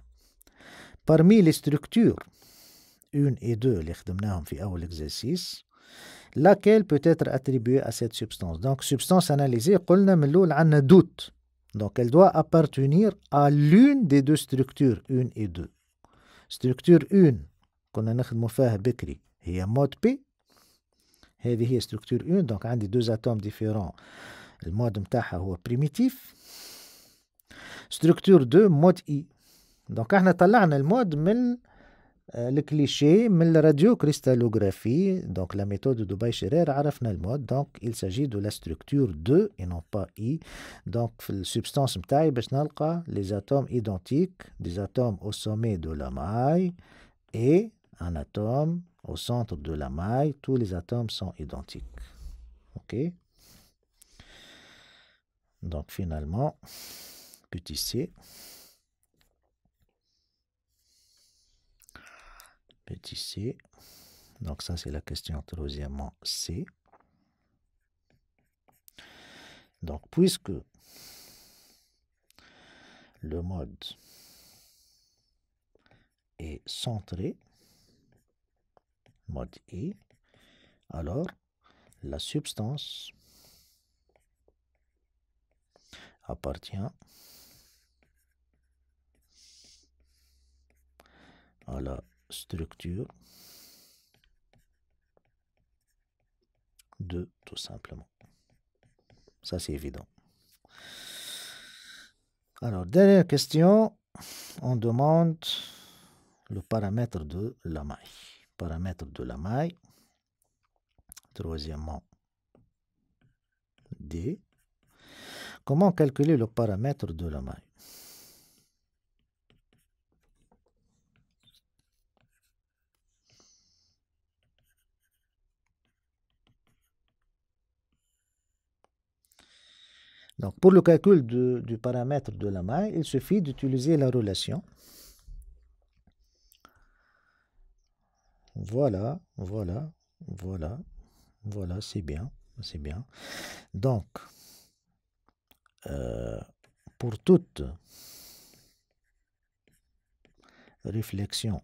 parmi les structures 1 et 2 اللي خدمناهم في اول اكزرسيس laquelle peut être attribuée à cette substance. Donc, substance analysée, doute. Donc, elle doit appartenir à l'une des deux structures, une et deux. Structure 1, qu'on a fait Bekri, هي mode P. هذه هي structure 1, donc عندي deux atomes différents. Le mode متاعها هو primitif. Structure 2, mode I. Donc, on احنا le mode من euh, le cliché mais la radiocristallographie, donc la méthode de Dubai Sherer عرفنا mode, donc il s'agit de la structure 2 et non pas I donc substance substance les atomes identiques des atomes au sommet de la maille et un atome au centre de la maille tous les atomes sont identiques ok donc finalement petit c petit c. Donc ça, c'est la question troisièmement C. Donc, puisque le mode est centré, mode I, alors la substance appartient à la structure de tout simplement. Ça, c'est évident. Alors, dernière question, on demande le paramètre de la maille. Paramètre de la maille. Troisièmement, D. Comment calculer le paramètre de la maille Donc, pour le calcul du paramètre de la maille, il suffit d'utiliser la relation. Voilà, voilà, voilà, voilà, c'est bien, c'est bien. Donc, euh, pour toute réflexion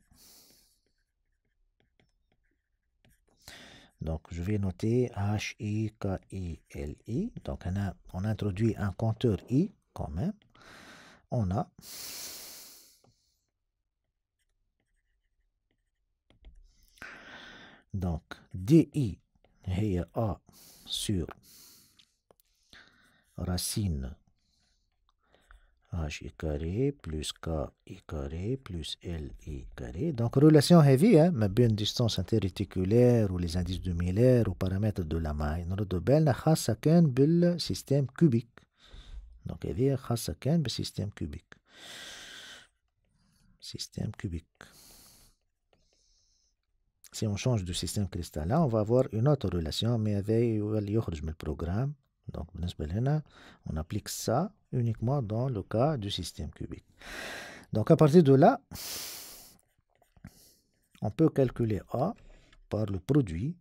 Donc, je vais noter H-I-K-I-L-I. Donc, on, introduit un compteur I quand même. On a donc DI est A sur racine h carré plus k i carré plus l i carré. Donc, relation heavy, hein, mais bien distance interréticulaire ou les indices de Miller ou paramètres de la maille. de خاصة كان système cubique. Donc, heavy خاصة كان système cubique Système cubique. Si on change de système cristallin, on va avoir une autre relation, mais avec le programme. Donc, on applique ça uniquement dans le cas du système cubique. Donc, à partir de là, on peut calculer A par le produit,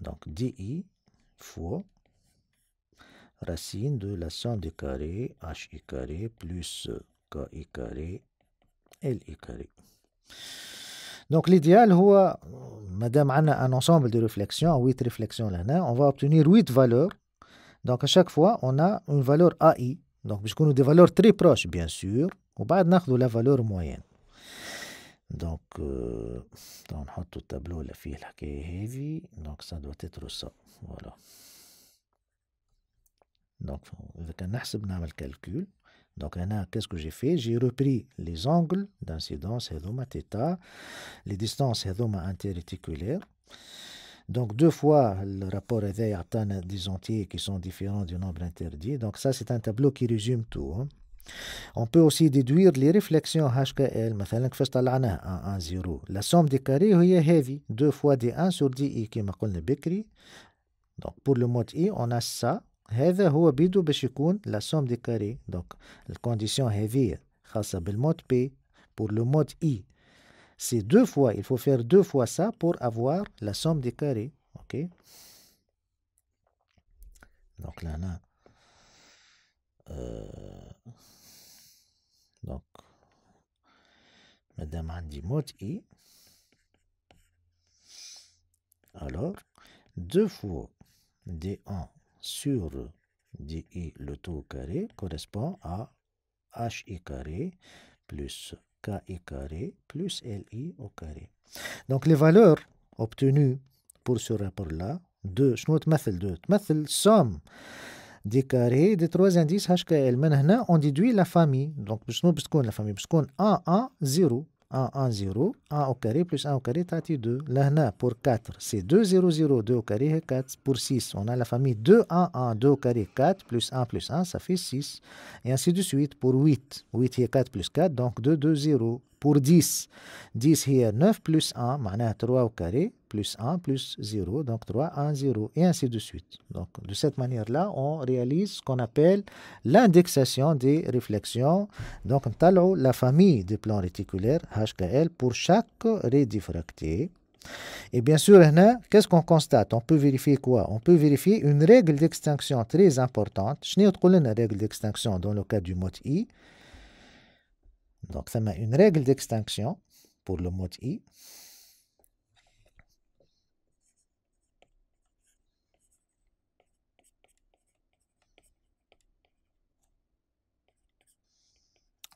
donc DI fois racine de la somme des carrés HI carré plus KI carré LI carré. Donc l'idéal Madame, on a un ensemble de réflexions 8 réflexions là on va obtenir 8 valeurs donc à chaque fois, on a une valeur AI. Donc a des valeurs très proches bien sûr va de la valeur moyenne. Donc euh, tableau, tableau la qui est heavy. Donc ça doit être ça. Voilà. Donc on va faire le calcul. Donc, qu'est-ce que j'ai fait J'ai repris les angles d'incidence, les distances, les interéticulaires donc deux fois le rapport éveil atteint des entiers qui sont différents du nombre interdit. Donc ça c'est un tableau qui résume tout. Hein. On peut aussi déduire les réflexions HKL, La somme des carrés est heavy Deux fois D1 sur DI qui le بكري. Donc pour le mode I on a ça la somme des باش donc somme conditions دي Donc heavy. mode P. خاصة c'est deux fois. Il faut faire deux fois ça pour avoir la somme des carrés. OK Donc là, là. a... Euh, donc, madame dit mode I. Alors, deux fois D1 sur DI, le taux carré, correspond à i carré plus ki carré plus li au carré. Donc les valeurs obtenues pour ce rapport-là, 2 je note mathel le somme des carrés des trois indices hkl. Maintenant, on déduit la famille. Donc je la famille, 1 1 0. 1, 1, 0, 1 au carré plus 1 au carré, ça 2. Là, pour 4, c'est 2, 0, 0, 2 au carré, 4. Pour 6, on a la famille 2, 1, 1, 2 au carré, 4, plus 1, plus 1, ça fait 6. Et ainsi de suite. Pour 8, 8 est 4 plus 4, donc 2, 2, 0 pour 10. 10 here 9 plus 1 معناها 3 au carré plus 1 plus 0 donc 3 1 0 et ainsi de suite. Donc de cette manière là on réalise ce qu'on appelle l'indexation des réflexions. Donc la famille des plans réticulaires HKL pour chaque ray diffracté. Et bien sûr, qu'est-ce qu'on constate On peut vérifier quoi On peut vérifier une règle d'extinction très importante. Je n'ai pas la règle d'extinction dans le cas du mode I. Donc, ça met une règle d'extinction pour le mode I.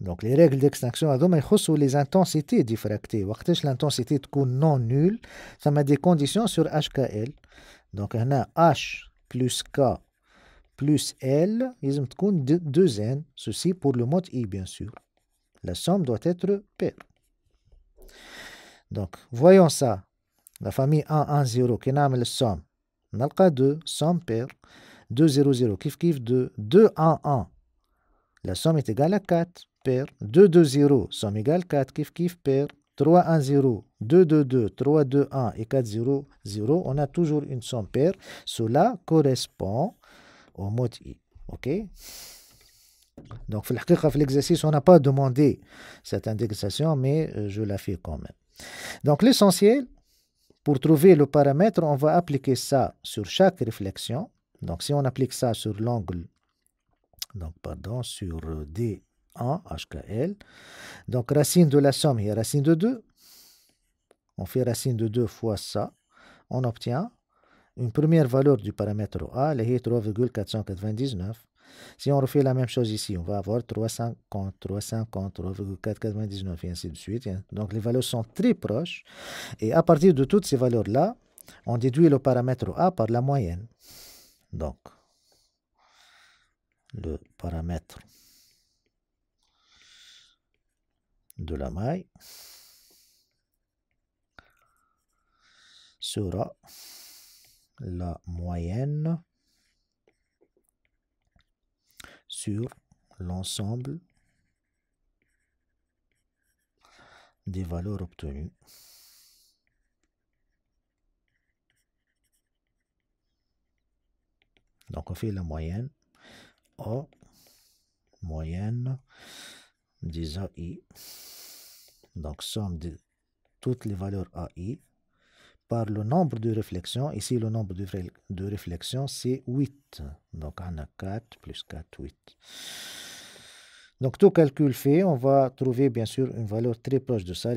Donc les règles d'extinction هذوما sur les intensités diffractées Quand l'intensité est non nulle ça met des conditions sur HKL donc a H plus K plus L لازم تكون 2N ceci pour le mode I bien sûr la somme doit être paire. Donc, voyons ça. La famille 1, 1, 0, qui n'a la somme. cas 2 somme paire 2 0 0 kif, kif, 2 2 1 1 la somme est égale à 4 paire 2 2 0 somme égale 4 kif, kif, paire 3 1 0 2 2 2 3 2 1 et 4 0 0 on a toujours une somme paire cela correspond au mode i ok donc, l'exercice, on n'a pas demandé cette indexation, mais euh, je la fais quand même. Donc, l'essentiel, pour trouver le paramètre, on va appliquer ça sur chaque réflexion. Donc, si on applique ça sur l'angle, donc, pardon, sur euh, D1, HKL, donc racine de la somme, il racine de 2. On fait racine de 2 fois ça. On obtient une première valeur du paramètre A, elle est 3,499. Si on refait la même chose ici, on va avoir 350, 350, 3,499 et ainsi de suite. Hein. Donc les valeurs sont très proches. Et à partir de toutes ces valeurs-là, on déduit le paramètre A par la moyenne. Donc, le paramètre de la maille sera la moyenne sur l'ensemble des valeurs obtenues. Donc on fait la moyenne O, moyenne des AI. Donc somme de toutes les valeurs AI par le nombre de réflexions. Ici, le nombre de, de réflexions, c'est 8. Donc, on a 4 plus 4, 8. Donc, tout calcul fait, on va trouver bien sûr une valeur très proche de ça,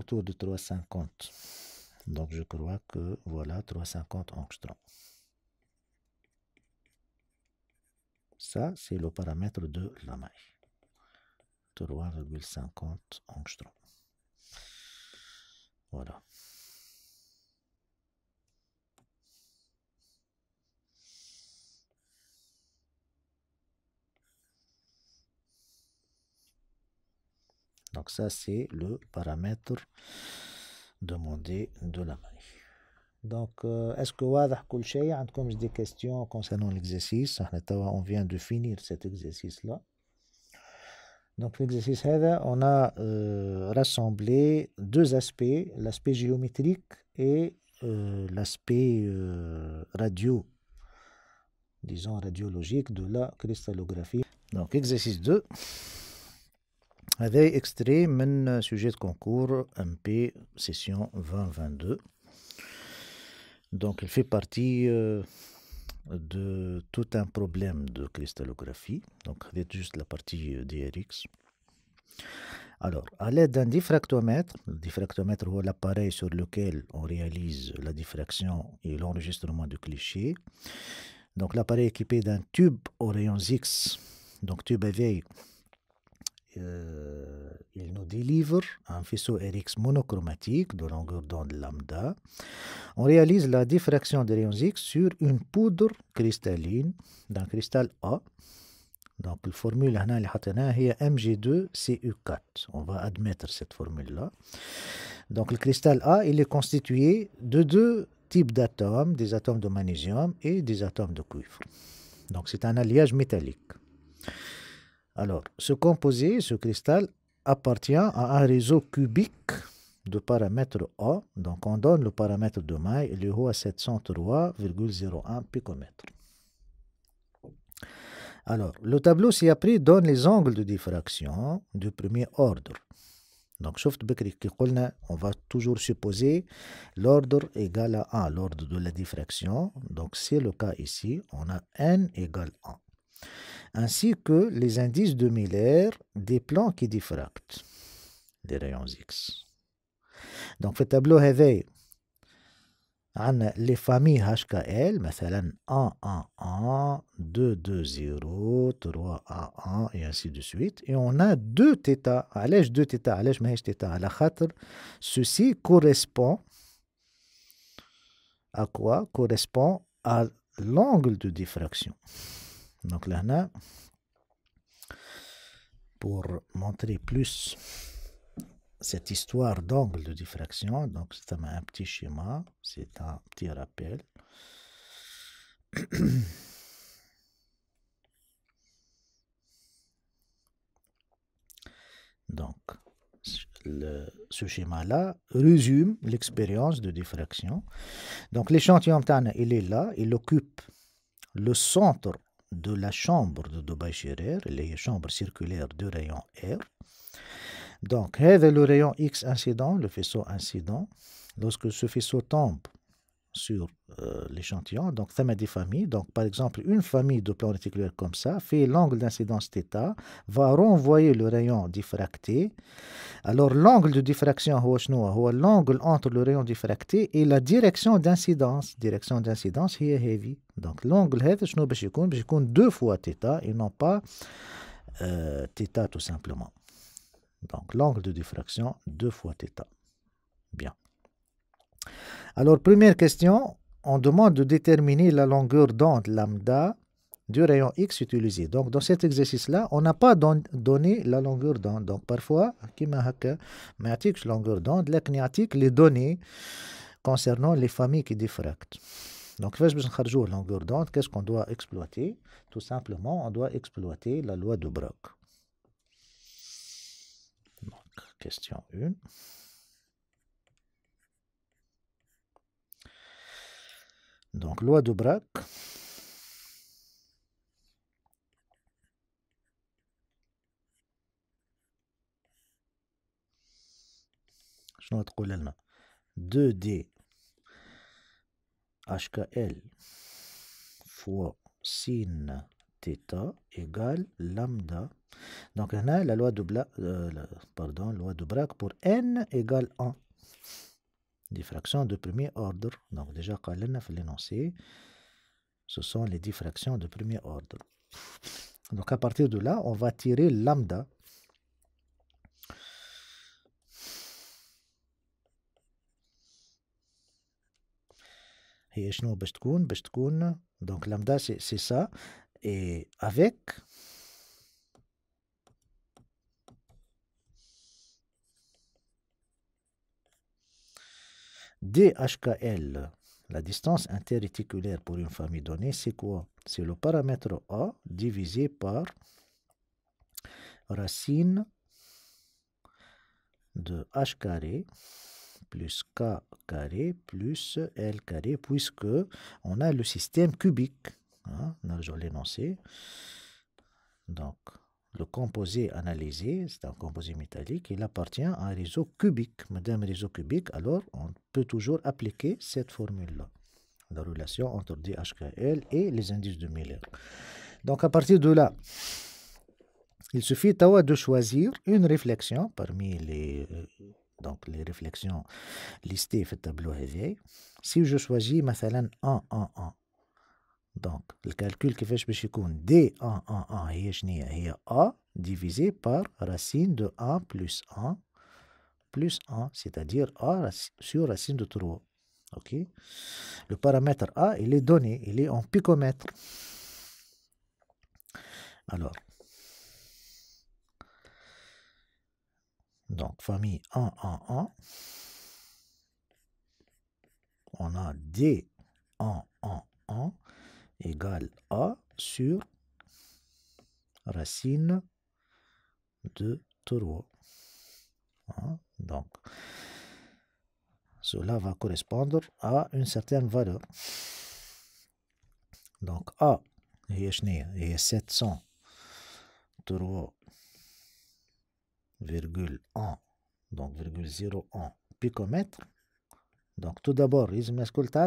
autour de 3,50. Donc, je crois que voilà 3,50 angstrom. Ça, c'est le paramètre de la maille. 3,50 angstrom. Voilà. Donc ça, c'est le paramètre demandé de la maille. Donc, euh, est-ce que vous avez des questions concernant l'exercice On vient de finir cet exercice-là. Donc, l'exercice هذا, on a euh, rassemblé deux aspects, l'aspect géométrique et euh, l'aspect radio, disons radiologique de la cristallographie. Donc, exercice 2 avait extrait un sujet de concours MP Session 2022 Donc, il fait partie euh, de tout un problème de cristallographie. Donc, c'est juste la partie euh, DRX. Alors, à l'aide d'un diffractomètre, le diffractomètre ou l'appareil sur lequel on réalise la diffraction et l'enregistrement du clichés. Donc, l'appareil équipé d'un tube aux rayons X, donc tube veille euh, il nous délivre un faisceau RX monochromatique de longueur d'onde lambda. On réalise la diffraction des rayons X sur une poudre cristalline d'un cristal A. Donc, la formule est Mg2CU4. On va admettre cette formule-là. Donc, le cristal A, il est constitué de deux types d'atomes, des atomes de magnésium et des atomes de cuivre. Donc, c'est un alliage métallique. Alors, ce composé, ce cristal, appartient à un réseau cubique de paramètre A. Donc, on donne le paramètre de maille, le le haut à 703,01 picomètres. Alors, le tableau ci-après donne les angles de diffraction du premier ordre. Donc, sauf on va toujours supposer l'ordre égal à 1, l'ordre de la diffraction. Donc, c'est le cas ici, on a n égale 1 ainsi que les indices de Miller des plans qui diffractent des rayons X. Donc, le tableau est les familles HKL, 1 1 1 2 2 0 3 1 1 et ainsi de suite et on a 2 θ علاش 2 θ علاش ماهيش θ la خاطر ceci correspond à quoi correspond à l'angle de diffraction donc là pour montrer plus cette histoire d'angle de diffraction, donc c'est un petit schéma, c'est un petit rappel. donc, ce schéma-là résume l'expérience de diffraction. Donc, l'échantillon TAN, il est là, il occupe le centre de la chambre de Dubaï les chambres circulaires du rayon R. Donc, le rayon X incident, le faisceau incident, lorsque ce faisceau tombe sur euh, l'échantillon, donc ça des familles. Donc, par exemple, une famille de plans réticulaires comme ça fait l'angle d'incidence θ, va renvoyer le rayon diffracté. Alors, l'angle de diffraction, l'angle entre le rayon diffracté et la direction d'incidence. Direction d'incidence, est heavy. Donc, l'angle هذا deux fois θ et non pas θ euh, tout simplement. Donc, l'angle de diffraction, deux fois θ. Bien. Alors, première question, on demande de déterminer la longueur d'onde lambda du rayon X utilisé. Donc, dans cet exercice-là, on n'a pas donné la longueur d'onde. Donc, parfois, longueur d'onde, les données concernant les familles qui diffractent. Donc, longueur d'onde, qu'est-ce qu'on doit exploiter Tout simplement, on doit exploiter la loi de Brock. Donc, question 1. Donc, loi de Braque. pas 2 d HKL fois sin θ égale lambda. Donc, on a la loi de euh, pardon, loi de Braque pour n égale 1. Diffraction de premier ordre. Donc déjà, في l'énoncé, ce sont les diffractions de premier ordre. Donc à partir de là, on va tirer lambda. Donc, lambda, c'est ça. et avec DHKL, la distance interéticulaire pour une famille donnée, c'est quoi C'est le paramètre A divisé par racine de h carré plus k carré plus l carré, puisque on a le système cubique. Hein, je l'énoncé. Donc, le composé analysé, c'est un composé métallique, il appartient à un réseau cubique. Madame réseau cubique, alors on peut toujours appliquer cette formule-là, la relation entre DHKL et les indices de Miller. Donc à partir de là, il suffit de choisir une réflexion parmi les, euh, donc les réflexions listées dans le tableau. Si je choisis, مثلا 1, 1, 1, donc, le calcul qui fait que D1, il y a A divisé par racine de 1 plus 1 plus 1, c'est-à-dire A sur racine de 3. OK Le paramètre A, il est donné, il est en picomètre. Alors, donc, famille 1, 1, 1, on a D1, 1, 1 égale A sur racine de 3. Hein? Donc, cela va correspondre à une certaine valeur. Donc, A, virgule 1, donc 0,1 picomètre. Donc, tout d'abord,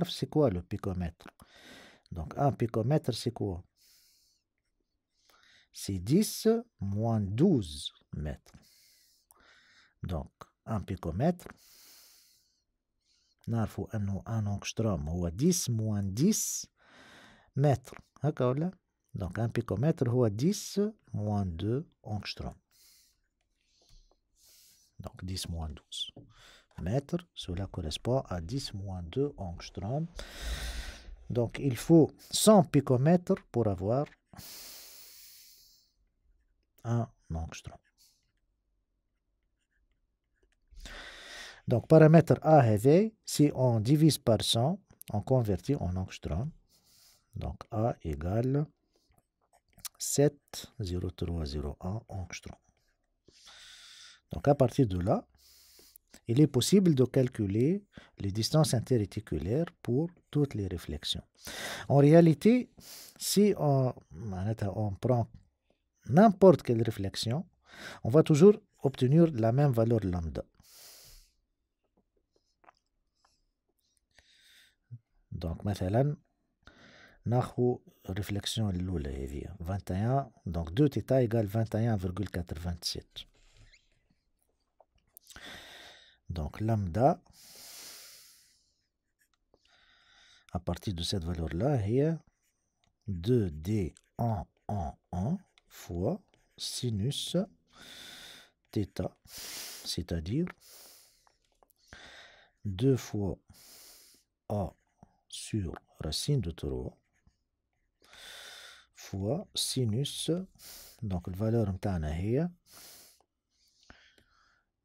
c'est quoi le picomètre donc 1 picomètre, c'est quoi C'est 10 moins 12 mètres. Donc un picomètre. Il faut un, angstrom, angstrom. 10 moins 10 mètres. Donc un picomètre, c'est 10 moins 2 angstrom. Donc 10 moins 12 mètres. Cela correspond à 10 moins 2 angstrom. Donc, il faut 100 picomètres pour avoir un angstrom. Donc, paramètre V, si on divise par 100, on convertit en angstrom. Donc, A égale 7,0301 angstrom. Donc, à partir de là, il est possible de calculer les distances interréticulaires pour toutes les réflexions. En réalité, si on, prend n'importe quelle réflexion, on va toujours obtenir la même valeur lambda. Donc, ناخذ réflexion 21 donc 2 θ égale 21,87 donc lambda, à partir de cette valeur-là, il 2D en fois sinus θ, c'est-à-dire 2 fois a sur racine de 3 fois sinus, donc la valeur est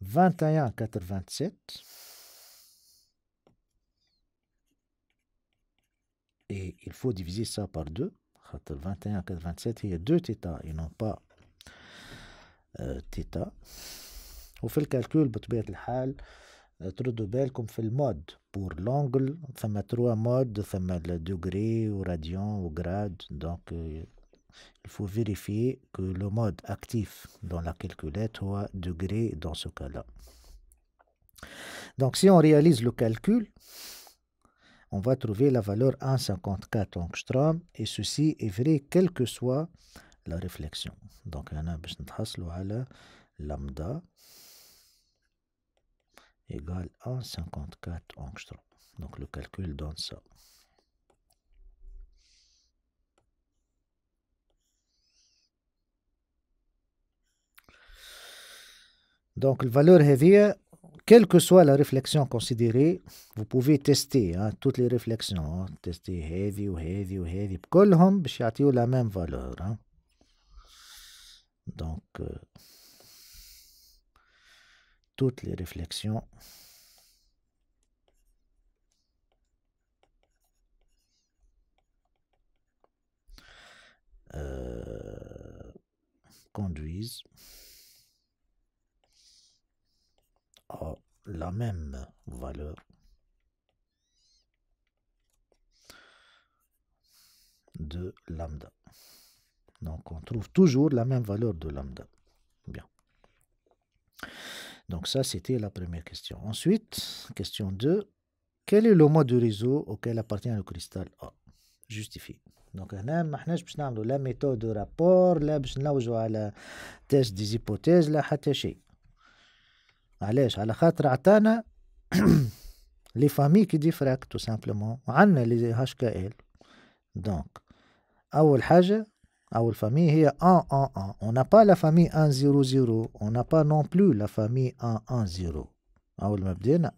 21 à 87. Et il faut diviser ça par deux 21 à 87, il y a deux θ ils n'ont pas θ. Euh, on fait le calcul, on fait le cas Trop de belles comme fait le mode pour l'angle, ça m'a trois modes, ça m'a le degré, le radian, ou grade, donc euh, il faut vérifier que le mode actif dans la calculette soit degré dans ce cas-là. Donc si on réalise le calcul, on va trouver la valeur 1,54 angstrom et ceci est vrai quelle que soit la réflexion. Donc on a la lambda égale 1,54 angstrom. Donc le calcul donne ça. Donc, la valeur heavy, quelle que soit la réflexion considérée, vous pouvez tester hein, toutes les réflexions. Hein, tester heavy ou heavy ou heavy. Hum, la même valeur. Hein. Donc, euh, toutes les réflexions. Euh, conduisent a la même valeur. de lambda. Donc on trouve toujours la même valeur de lambda. Bien. Donc ça, c'était la première question. Ensuite, question 2. Quel est le mode de réseau auquel appartient le cristal A Justifie. Donc la méthode de méthode rapport la باش نلوجوا test des hypothèses la حتى علاش على خاطر عطانا لي فامي كي دي فراك تو سامبلومون عندنا لي هاش كا ال دونك اول حاجه اول فامي 1 1 1 on n'a pas la famille 1 0 0 on n'a pas non plus la famille 1 1 0 On اول ما famille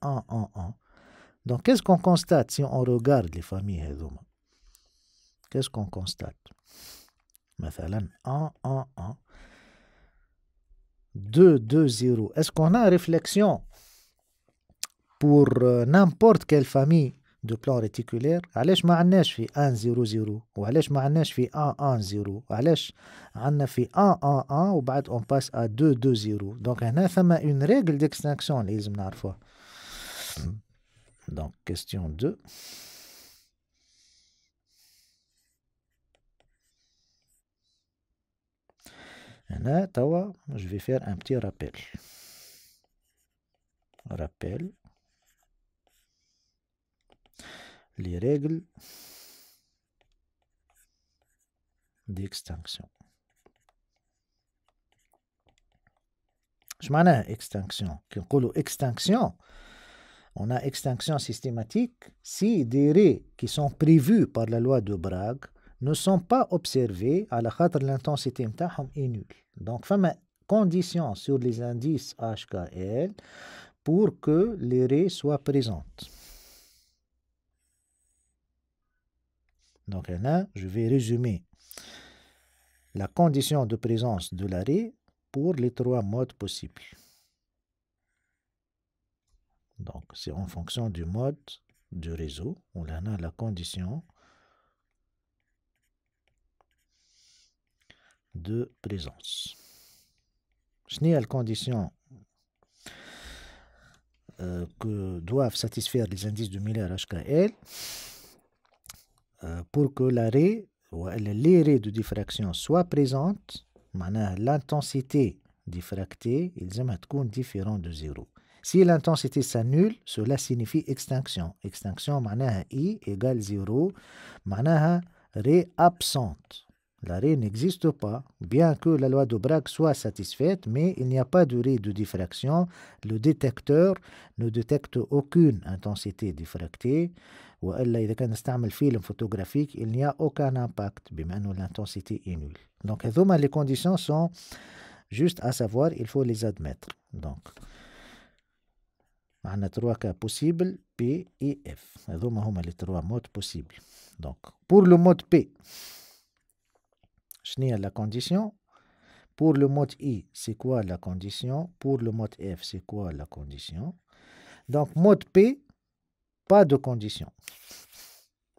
1 1 1 donc qu'est-ce qu'on constate si on regarde les familles qu'est-ce qu'on constate مثلا 1 1 1 2, 2, 0. Est-ce qu'on a réflexion pour euh, n'importe quelle famille de plan réticulaire Allez, ما عندناش في 1 0 0 وعلاش ما عندناش في 1 1 0 Allez, on في 1 1 1 Ou وبعد on passe à 2 2 0 il y a une règle d'extinction اللي Donc, question 2 Maintenant, hein, je vais faire un petit rappel. Rappel. Les règles d'extinction. Je ai extinction on parle extinction on a extinction systématique si des règles qui sont prévues par la loi de Brague ne sont pas observés à la de l'intensité est nulle. Donc, femme condition sur les indices HKL pour que les raies soient présentes. Donc là, je vais résumer la condition de présence de la l'arrêt pour les trois modes possibles. Donc, c'est en fonction du mode du réseau. On a la condition de présence. n'est la condition euh, que doivent satisfaire les indices de Miller HKL euh, pour que l'arrêt ou l'arrêt de diffraction soit présente, l'intensité diffractée, ils aiment être différent de zéro. Si l'intensité s'annule, cela signifie extinction. Extinction, I égale 0, معناها ré absente. L'arrêt n'existe pas, bien que la loi de Bragg soit satisfaite, mais il n'y a pas de raie de diffraction. Le détecteur ne détecte aucune intensité diffractée. Ou si on utilise un film photographique, il n'y a aucun impact بما أنه l'intensité est nulle. Donc les conditions sont juste à savoir, il faut les admettre. Donc on a trois cas possibles P et F. هذوما هما les trois modes possibles. Donc pour le mode P ni à la condition pour le mode i c'est quoi la condition pour le mode f c'est quoi la condition donc mode p pas de condition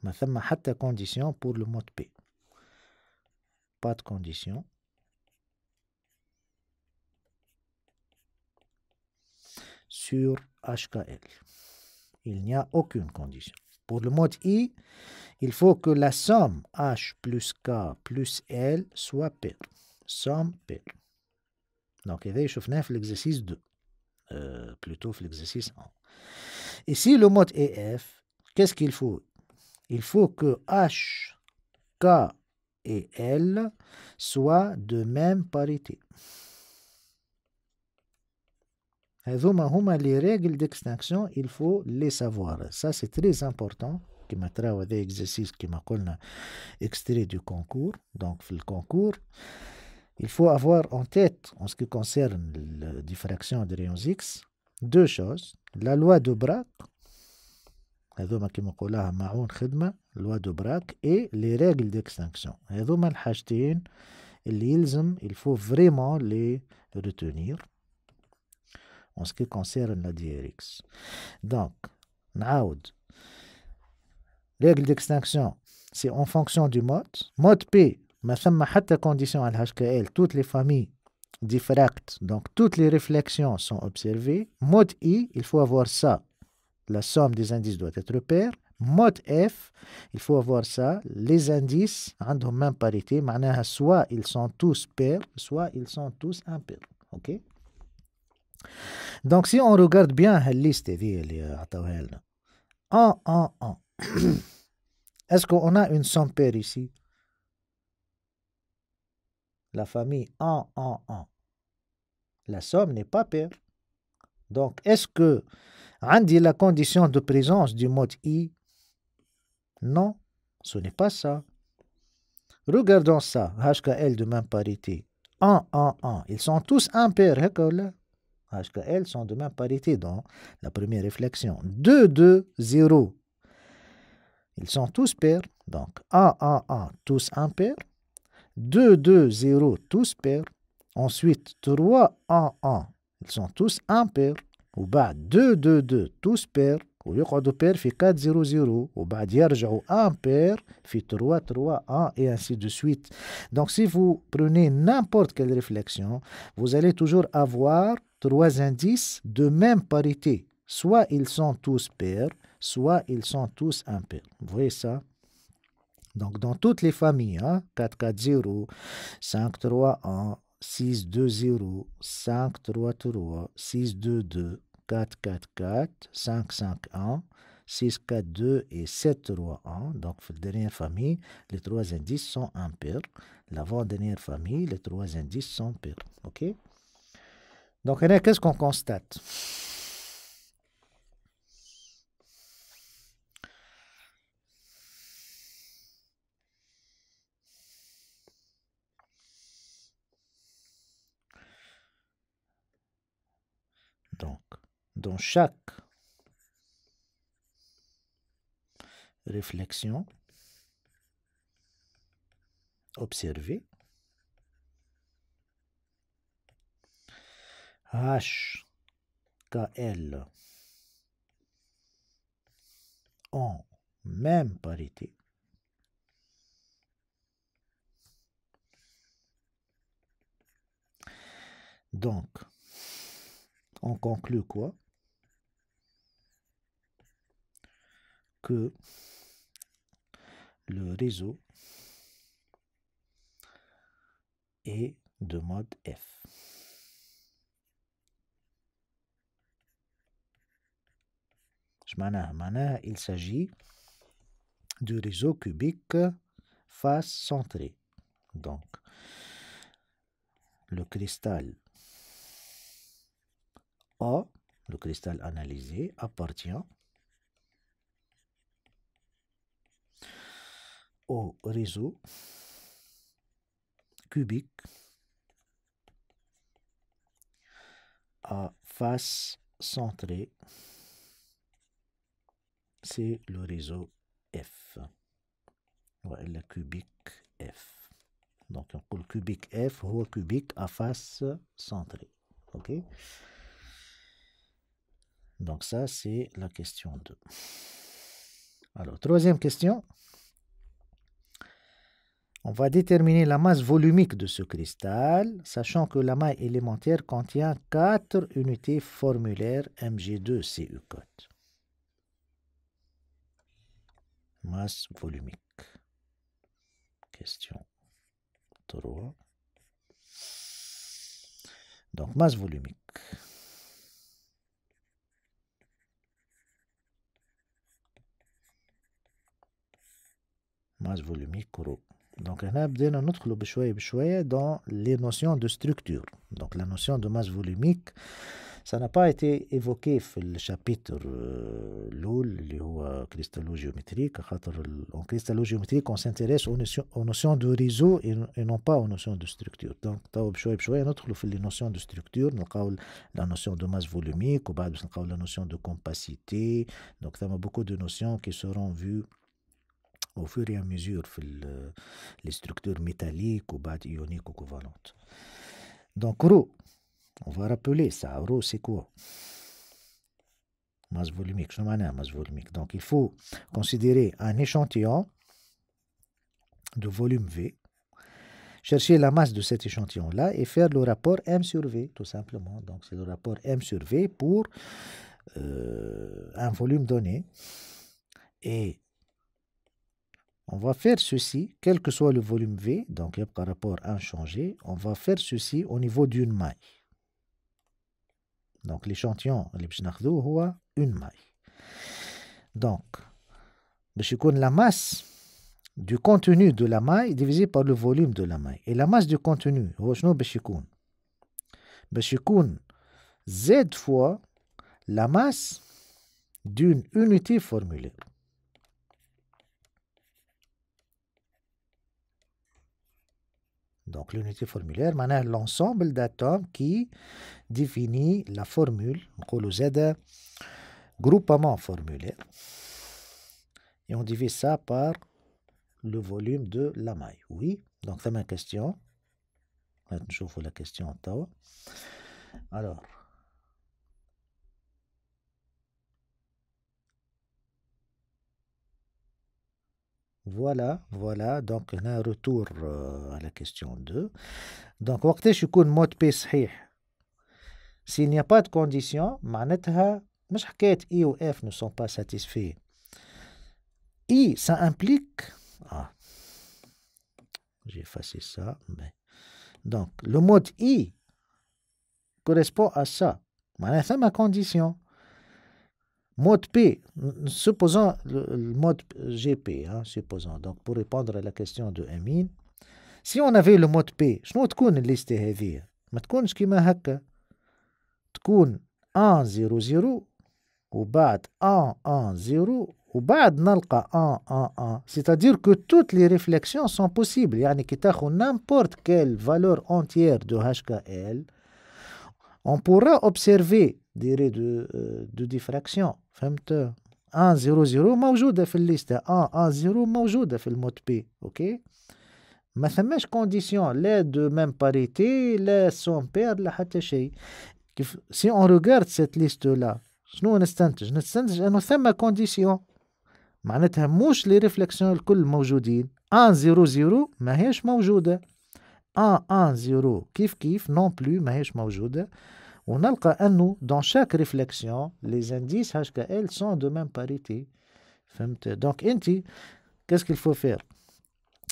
ما pas la condition pour le mode p pas de condition sur HKL. Il n'y a aucune condition. Pour le mode I, il faut que la somme H plus K plus L soit P. Somme paire. Donc, il y a l'exercice 2, euh, plutôt l'exercice 1. Ici, le mode EF, qu'est-ce qu'il faut Il faut que H, K et L soient de même parité les règles d'extinction, il faut les savoir. Ça, c'est très important. Qui m'a travaillé exercice qui m'a extrait du concours. Donc, le concours, il faut avoir en tête, en ce qui concerne la diffraction des rayons X, deux choses. La loi de Braque, et les règles d'extinction. et il faut vraiment les retenir en ce qui concerne la DRX. Donc, نعاود règle d'extinction c'est en fonction du mode mode P somme حتى condition à HKL toutes les familles diffractent, donc toutes les réflexions sont observées mode I il faut avoir ça la somme des indices doit être paire mode F il faut avoir ça les indices عندهم même parité soit ils sont tous pairs soit ils sont tous impairs ok donc, si on regarde bien la liste, en, en, en. Est-ce qu'on a une somme paire ici? La famille en, en, 1. La somme n'est pas paire. Donc, est-ce que dit la condition de présence du mode i? Non, ce n'est pas ça. Regardons ça. HKL de même parité. En, en, 1. Ils sont tous impairs. Hein, HKL sont de même parité dans la première réflexion. 2, 2, 0. Ils sont tous paires. Donc 1, 1, 1, tous impairs. 2, 2, 0, tous paires. Ensuite 3, 1, 1. Ils sont tous impairs. Ou bas 2, 2, 2, tous paires. ويقعدوا بير في 4 0 0 وبعد يرجعوا 1 بير في 3 3 1 et ainsi de suite. Donc si vous prenez n'importe quelle réflexion, vous allez toujours avoir trois indices de même parité. Soit ils sont tous pairs, soit ils sont tous impairs. Vous voyez ça Donc dans toutes les familles, 4 4 0, 5 3 1, 6 2 0, 5 3 3, 6 2 2, 4-4-4, 5-5-1, 6-4-2 et 7-3-1. Donc, la dernière famille, les trois indices sont impairs. L'avant-dernière famille, les trois indices sont pires. OK? Donc, qu'est-ce qu'on constate? dans chaque réflexion observée, H, L en même parité, Donc, on conclut quoi que le réseau est de mode F. Il s'agit du réseau cubique face centrée. Donc, le cristal A, le cristal analysé, appartient au réseau cubique à face centrée, c'est le réseau F. la le cubique F. Donc, on le cubique F, au cubique à face centrée. OK Donc, ça, c'est la question 2. Alors, troisième question. On va déterminer la masse volumique de ce cristal, sachant que la maille élémentaire contient 4 unités formulaires Mg2-CU code. Masse volumique. Question 3. Donc, masse volumique. Masse volumique, donc بدينا dans les notions de structure. Donc la notion de masse volumique ça n'a pas été évoqué dans le chapitre اللي euh, le cristallo-géométrique en cristallogéométrique on s'intéresse aux, aux notions de réseau et, non pas aux notions de structure. Donc le ندخلوا les notions de structure la notion de masse volumique la notion de compacité. Donc a beaucoup de notions qui seront vues au fur et à mesure les structures métalliques ou وبعد ioniques ou covalentes. Donc Rho, on va rappeler ça, Rho, c'est quoi Masse volumique, ai pas masse volumique Donc il faut considérer un échantillon de volume V, chercher la masse de cet échantillon-là et faire le rapport M sur V, tout simplement. Donc c'est le rapport M sur V pour euh, un volume donné. Et on va faire ceci, quel que soit le volume V, donc il y a un rapport inchangé, on va faire ceci au niveau d'une maille. Donc l'échantillon, une maille. Donc, la masse du contenu de la maille divisé par le volume de la maille. Et la masse du contenu, Z fois la masse d'une unité formulée. Donc l'unité formulaire, maintenant l'ensemble d'atomes qui définit la formule. z زاد groupement formulaire. Et on divise ça par le volume de la maille. Oui, donc c'est ma question. Je vous la question. Alors, Voilà, voilà, donc on a un retour euh, à la question 2. Donc, suis un mot P صحيح S'il n'y a pas de condition, معناتها مش que I ou F ne sont pas satisfaits. I, ça implique... Ah, j'ai effacé ça, mais... Donc, le mode I correspond à ça. c'est ma condition mode P, supposons le, le GP, hein, supposons, donc pour répondre à la question de Amin, si on avait le mode mot de P, شنو تكون الليستة هذه؟ ما تكونش كيما هكا تكون 1 0 0 وبعد 1 1 0 ou نلقى 1 1 1 c'est-à-dire que toutes les réflexions sont possibles يعني كي تاخذ n'importe quelle valeur entière de HKL on pourra observer des raies de, euh, de diffraction فهمت ان آه، زيرو زيرو موجودة في الليستة ان آه، ان آه، زيرو موجودة في الموت بي اوكي ما ثماش كونديسيون لا دو ميم باريتي لا سون بير لا حتى شيء كيف سي اون روغارد سيت ليست لا شنو نستنتج نستنتج انه ثما كونديسيون معناتها موش لي ريفليكسيون الكل موجودين ان زيرو زيرو ماهيش موجوده ان ان زيرو كيف كيف نون بلو ماهيش موجوده on a le cas à nous, dans chaque réflexion, les indices HKL sont de même parité. Donc, qu'est-ce qu'il faut faire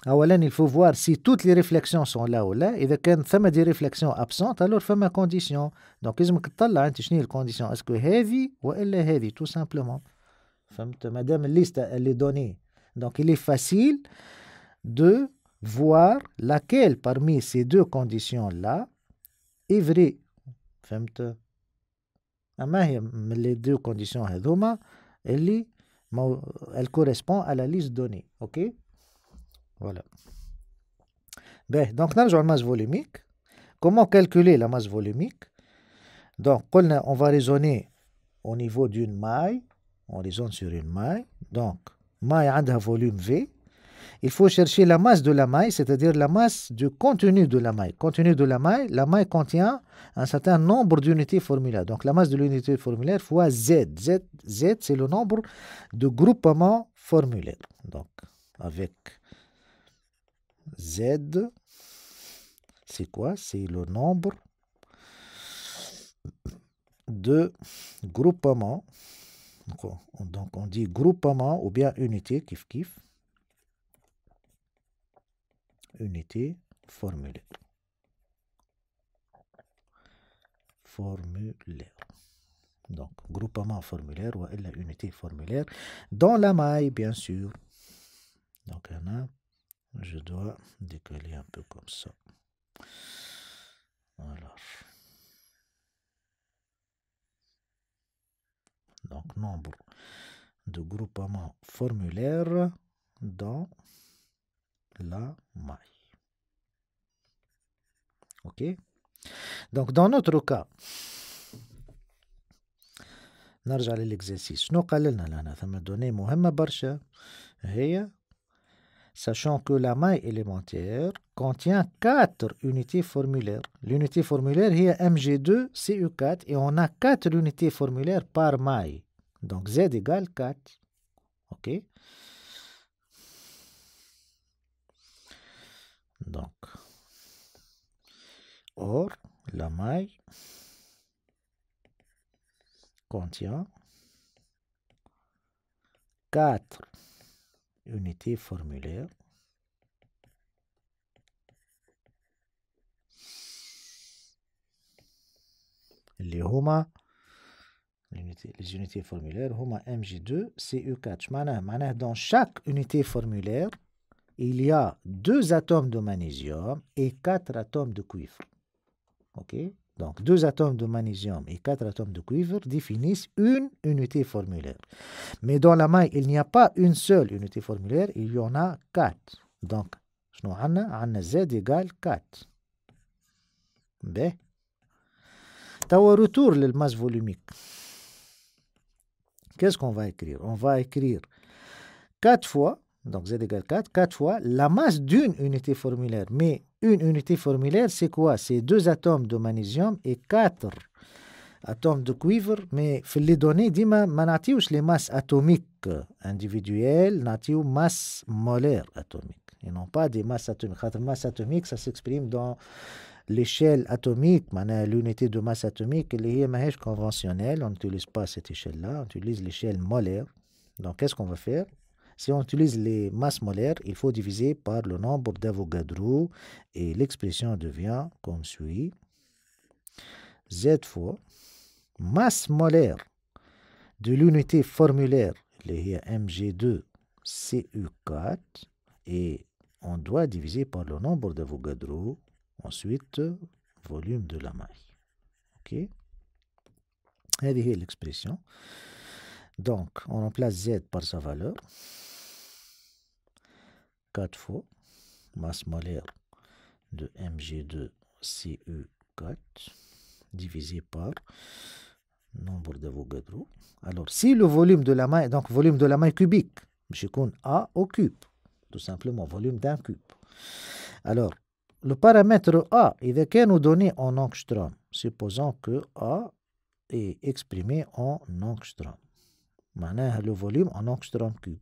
il faut voir si toutes les réflexions sont là ou là. Et avec il y a des réflexions absentes, alors il y condition. Donc, il faut que la condition. Est-ce que heavy ou elle est heavy, tout simplement Madame, la liste, elle est donnée. Donc, il est facile de voir laquelle parmi ces deux conditions-là est vraie les deux conditions correspond à la liste donnée, ok ben, Donc nous donc, masse volumique. Comment calculer la masse volumique Donc on va raisonner au niveau d'une maille. On raisonne sur une maille. Donc maille a un volume V il faut chercher la masse de la maille, c'est-à-dire la masse du contenu de la maille. Contenu de la maille, la maille contient un certain nombre d'unités formulaires. Donc la masse de l'unité formulaire fois Z. Z, Z c'est le nombre de groupements formulaires. Donc avec Z, c'est quoi C'est le nombre de groupements. Donc on dit groupement ou bien unité, kiff kiff unité formulaire. Formulaire. Donc, groupement formulaire ou la unité formulaire dans la maille, bien sûr. Donc, a. je dois décaler un peu comme ça. Alors. Donc, nombre de groupements formulaires dans la maille. OK Donc, dans notre cas, نرجع للإكزرسيس شنو nous لنا sachant que la maille élémentaire contient 4 unités formulaires. L'unité formulaire est MG2, CU4, et on a 4 unités formulaires par maille. Donc Z égale 4. OK donc or la maille contient 4 unités formulaires Les هما les unités formulaires homa MG2 CU4 dans chaque unité formulaire il y a deux atomes de magnésium et quatre atomes de cuivre. OK donc, deux atomes de magnésium et quatre atomes de cuivre définissent une unité formulaire. Mais dans la maille, il n'y a pas une seule unité formulaire, il y en a quatre. Donc, شنو on Z égale 4. B. توا retour masse volumique. Qu'est-ce qu'on va écrire? On va écrire quatre fois donc z égale 4, 4 fois la masse d'une unité formulaire. Mais une unité formulaire, c'est quoi C'est deux atomes de magnésium et 4 atomes de cuivre. Mais les données, dis-moi, les masses atomiques individuelles, des masse molaire atomique. Et non pas des masses atomiques. La masse atomique, ça s'exprime dans l'échelle atomique, l'unité de masse atomique, les conventionnelle, on n'utilise pas cette échelle-là, on utilise l'échelle molaire. Donc, qu'est-ce qu'on va faire si on utilise les masses molaires, il faut diviser par le nombre d'Avogadro et l'expression devient comme suit. Z fois masse molaire de l'unité formulaire, y MG2CU4, et on doit diviser par le nombre d'Avogadro, ensuite volume de la maille. OK Elle l'expression. Donc, on remplace Z par sa valeur. 4 fois masse molaire de Mg2CE4 divisé par nombre de d'Avogadro. Alors, si le volume de la main donc volume de la main cubique, je compte A au cube, tout simplement, volume d'un cube. Alors, le paramètre A, il est nous donner en angstrom, supposons que A est exprimé en angstrom. Maintenant, le volume en angstrom cube.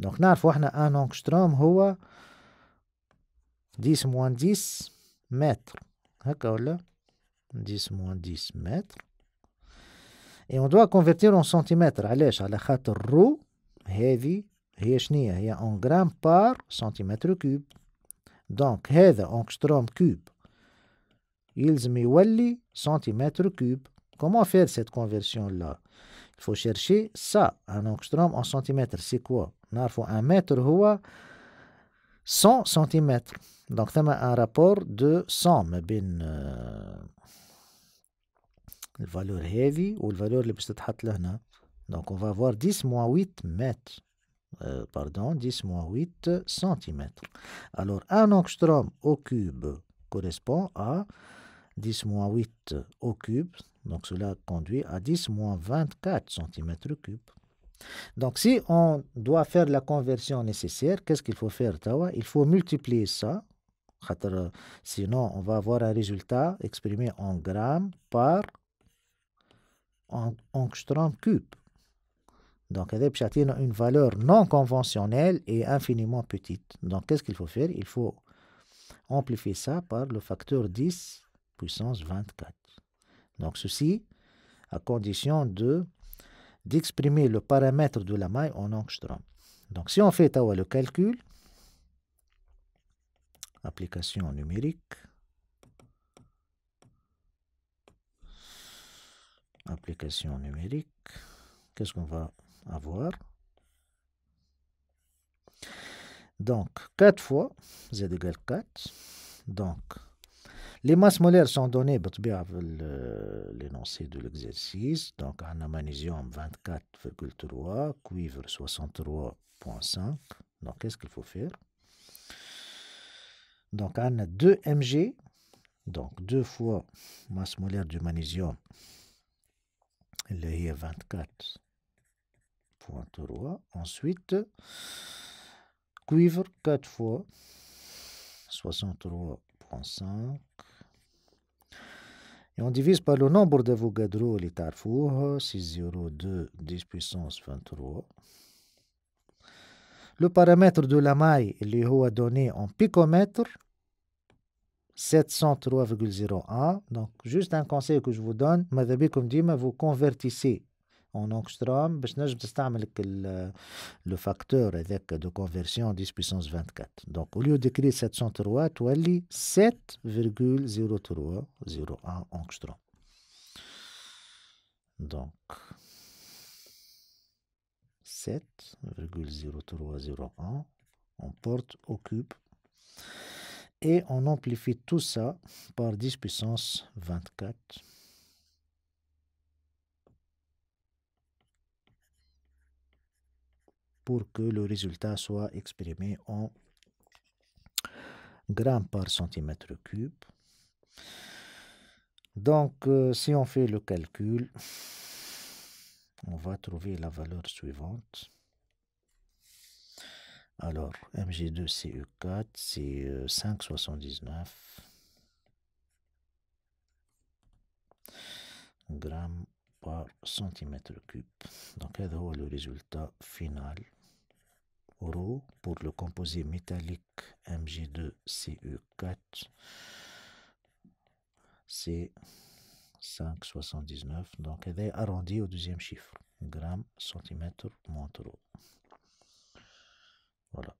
Donc, nous avons un angstrom de 10 moins 10 mètres. D'accord. 10 moins 10 mètres. Et on doit convertir en centimètres. Allez, à la chat Heavy. 1 gramme par centimètre cube. Donc, hein, angstrom cube. Il se mis un centimètre cube. Comment faire cette conversion-là? Il faut chercher ça. Un angstrom en centimètre. C'est quoi? faut ان متر هو 100 سنتيمتر دونك ثم un rapport de 100 ما بين الفالور هذه والفالور اللي باش تتحط لهنا دونك 10 موان 8 m. pardon, 10 moins 8 cm. Alors, un angstrom au cube correspond à 10 moins 8 au cube. Donc, cela conduit à 10 moins 24 cm cube. Donc, si on doit faire la conversion nécessaire, qu'est-ce qu'il faut faire, Tawa Il faut multiplier ça, sinon on va avoir un résultat exprimé en grammes par angstrom cube. Donc, a une valeur non conventionnelle et infiniment petite. Donc, qu'est-ce qu'il faut faire Il faut amplifier ça par le facteur 10 puissance 24. Donc, ceci à condition de d'exprimer le paramètre de la maille en angstrom. Donc si on fait le calcul, application numérique, application numérique, qu'est-ce qu'on va avoir Donc 4 fois z égale 4, donc les masses molaires sont données l'énoncé de l'exercice. Donc, on a magnésium 24,3, cuivre 63,5. Donc, qu'est-ce qu'il faut faire Donc, on a 2 Mg, donc deux fois masse molaire du magnésium, Le 24,3. Ensuite, cuivre 4 fois 63,5 on divise par le nombre de gadrous les Tarfour, 602 10 puissance 23. Le paramètre de la maille il est donné en picomètre, 703,01. Donc, juste un conseil que je vous donne, vous convertissez en angstrom, باش نجم utiliser le facteur de conversion 10 puissance 24. Donc, au lieu d'écrire 703 tu تولي 7,0301 angstrom. Donc 7,0301 on porte au cube et on amplifie tout ça par 10 puissance 24. pour que le résultat soit exprimé en grammes par centimètre cube. Donc, euh, si on fait le calcul, on va trouver la valeur suivante. Alors, mg 2 cu 4 c'est 5,79 euh, grammes par centimètre cube. Donc, c'est le résultat final pour le composé métallique mg 2 cu 4 c'est 5,79 donc elle est arrondie au deuxième chiffre gramme centimètre montre voilà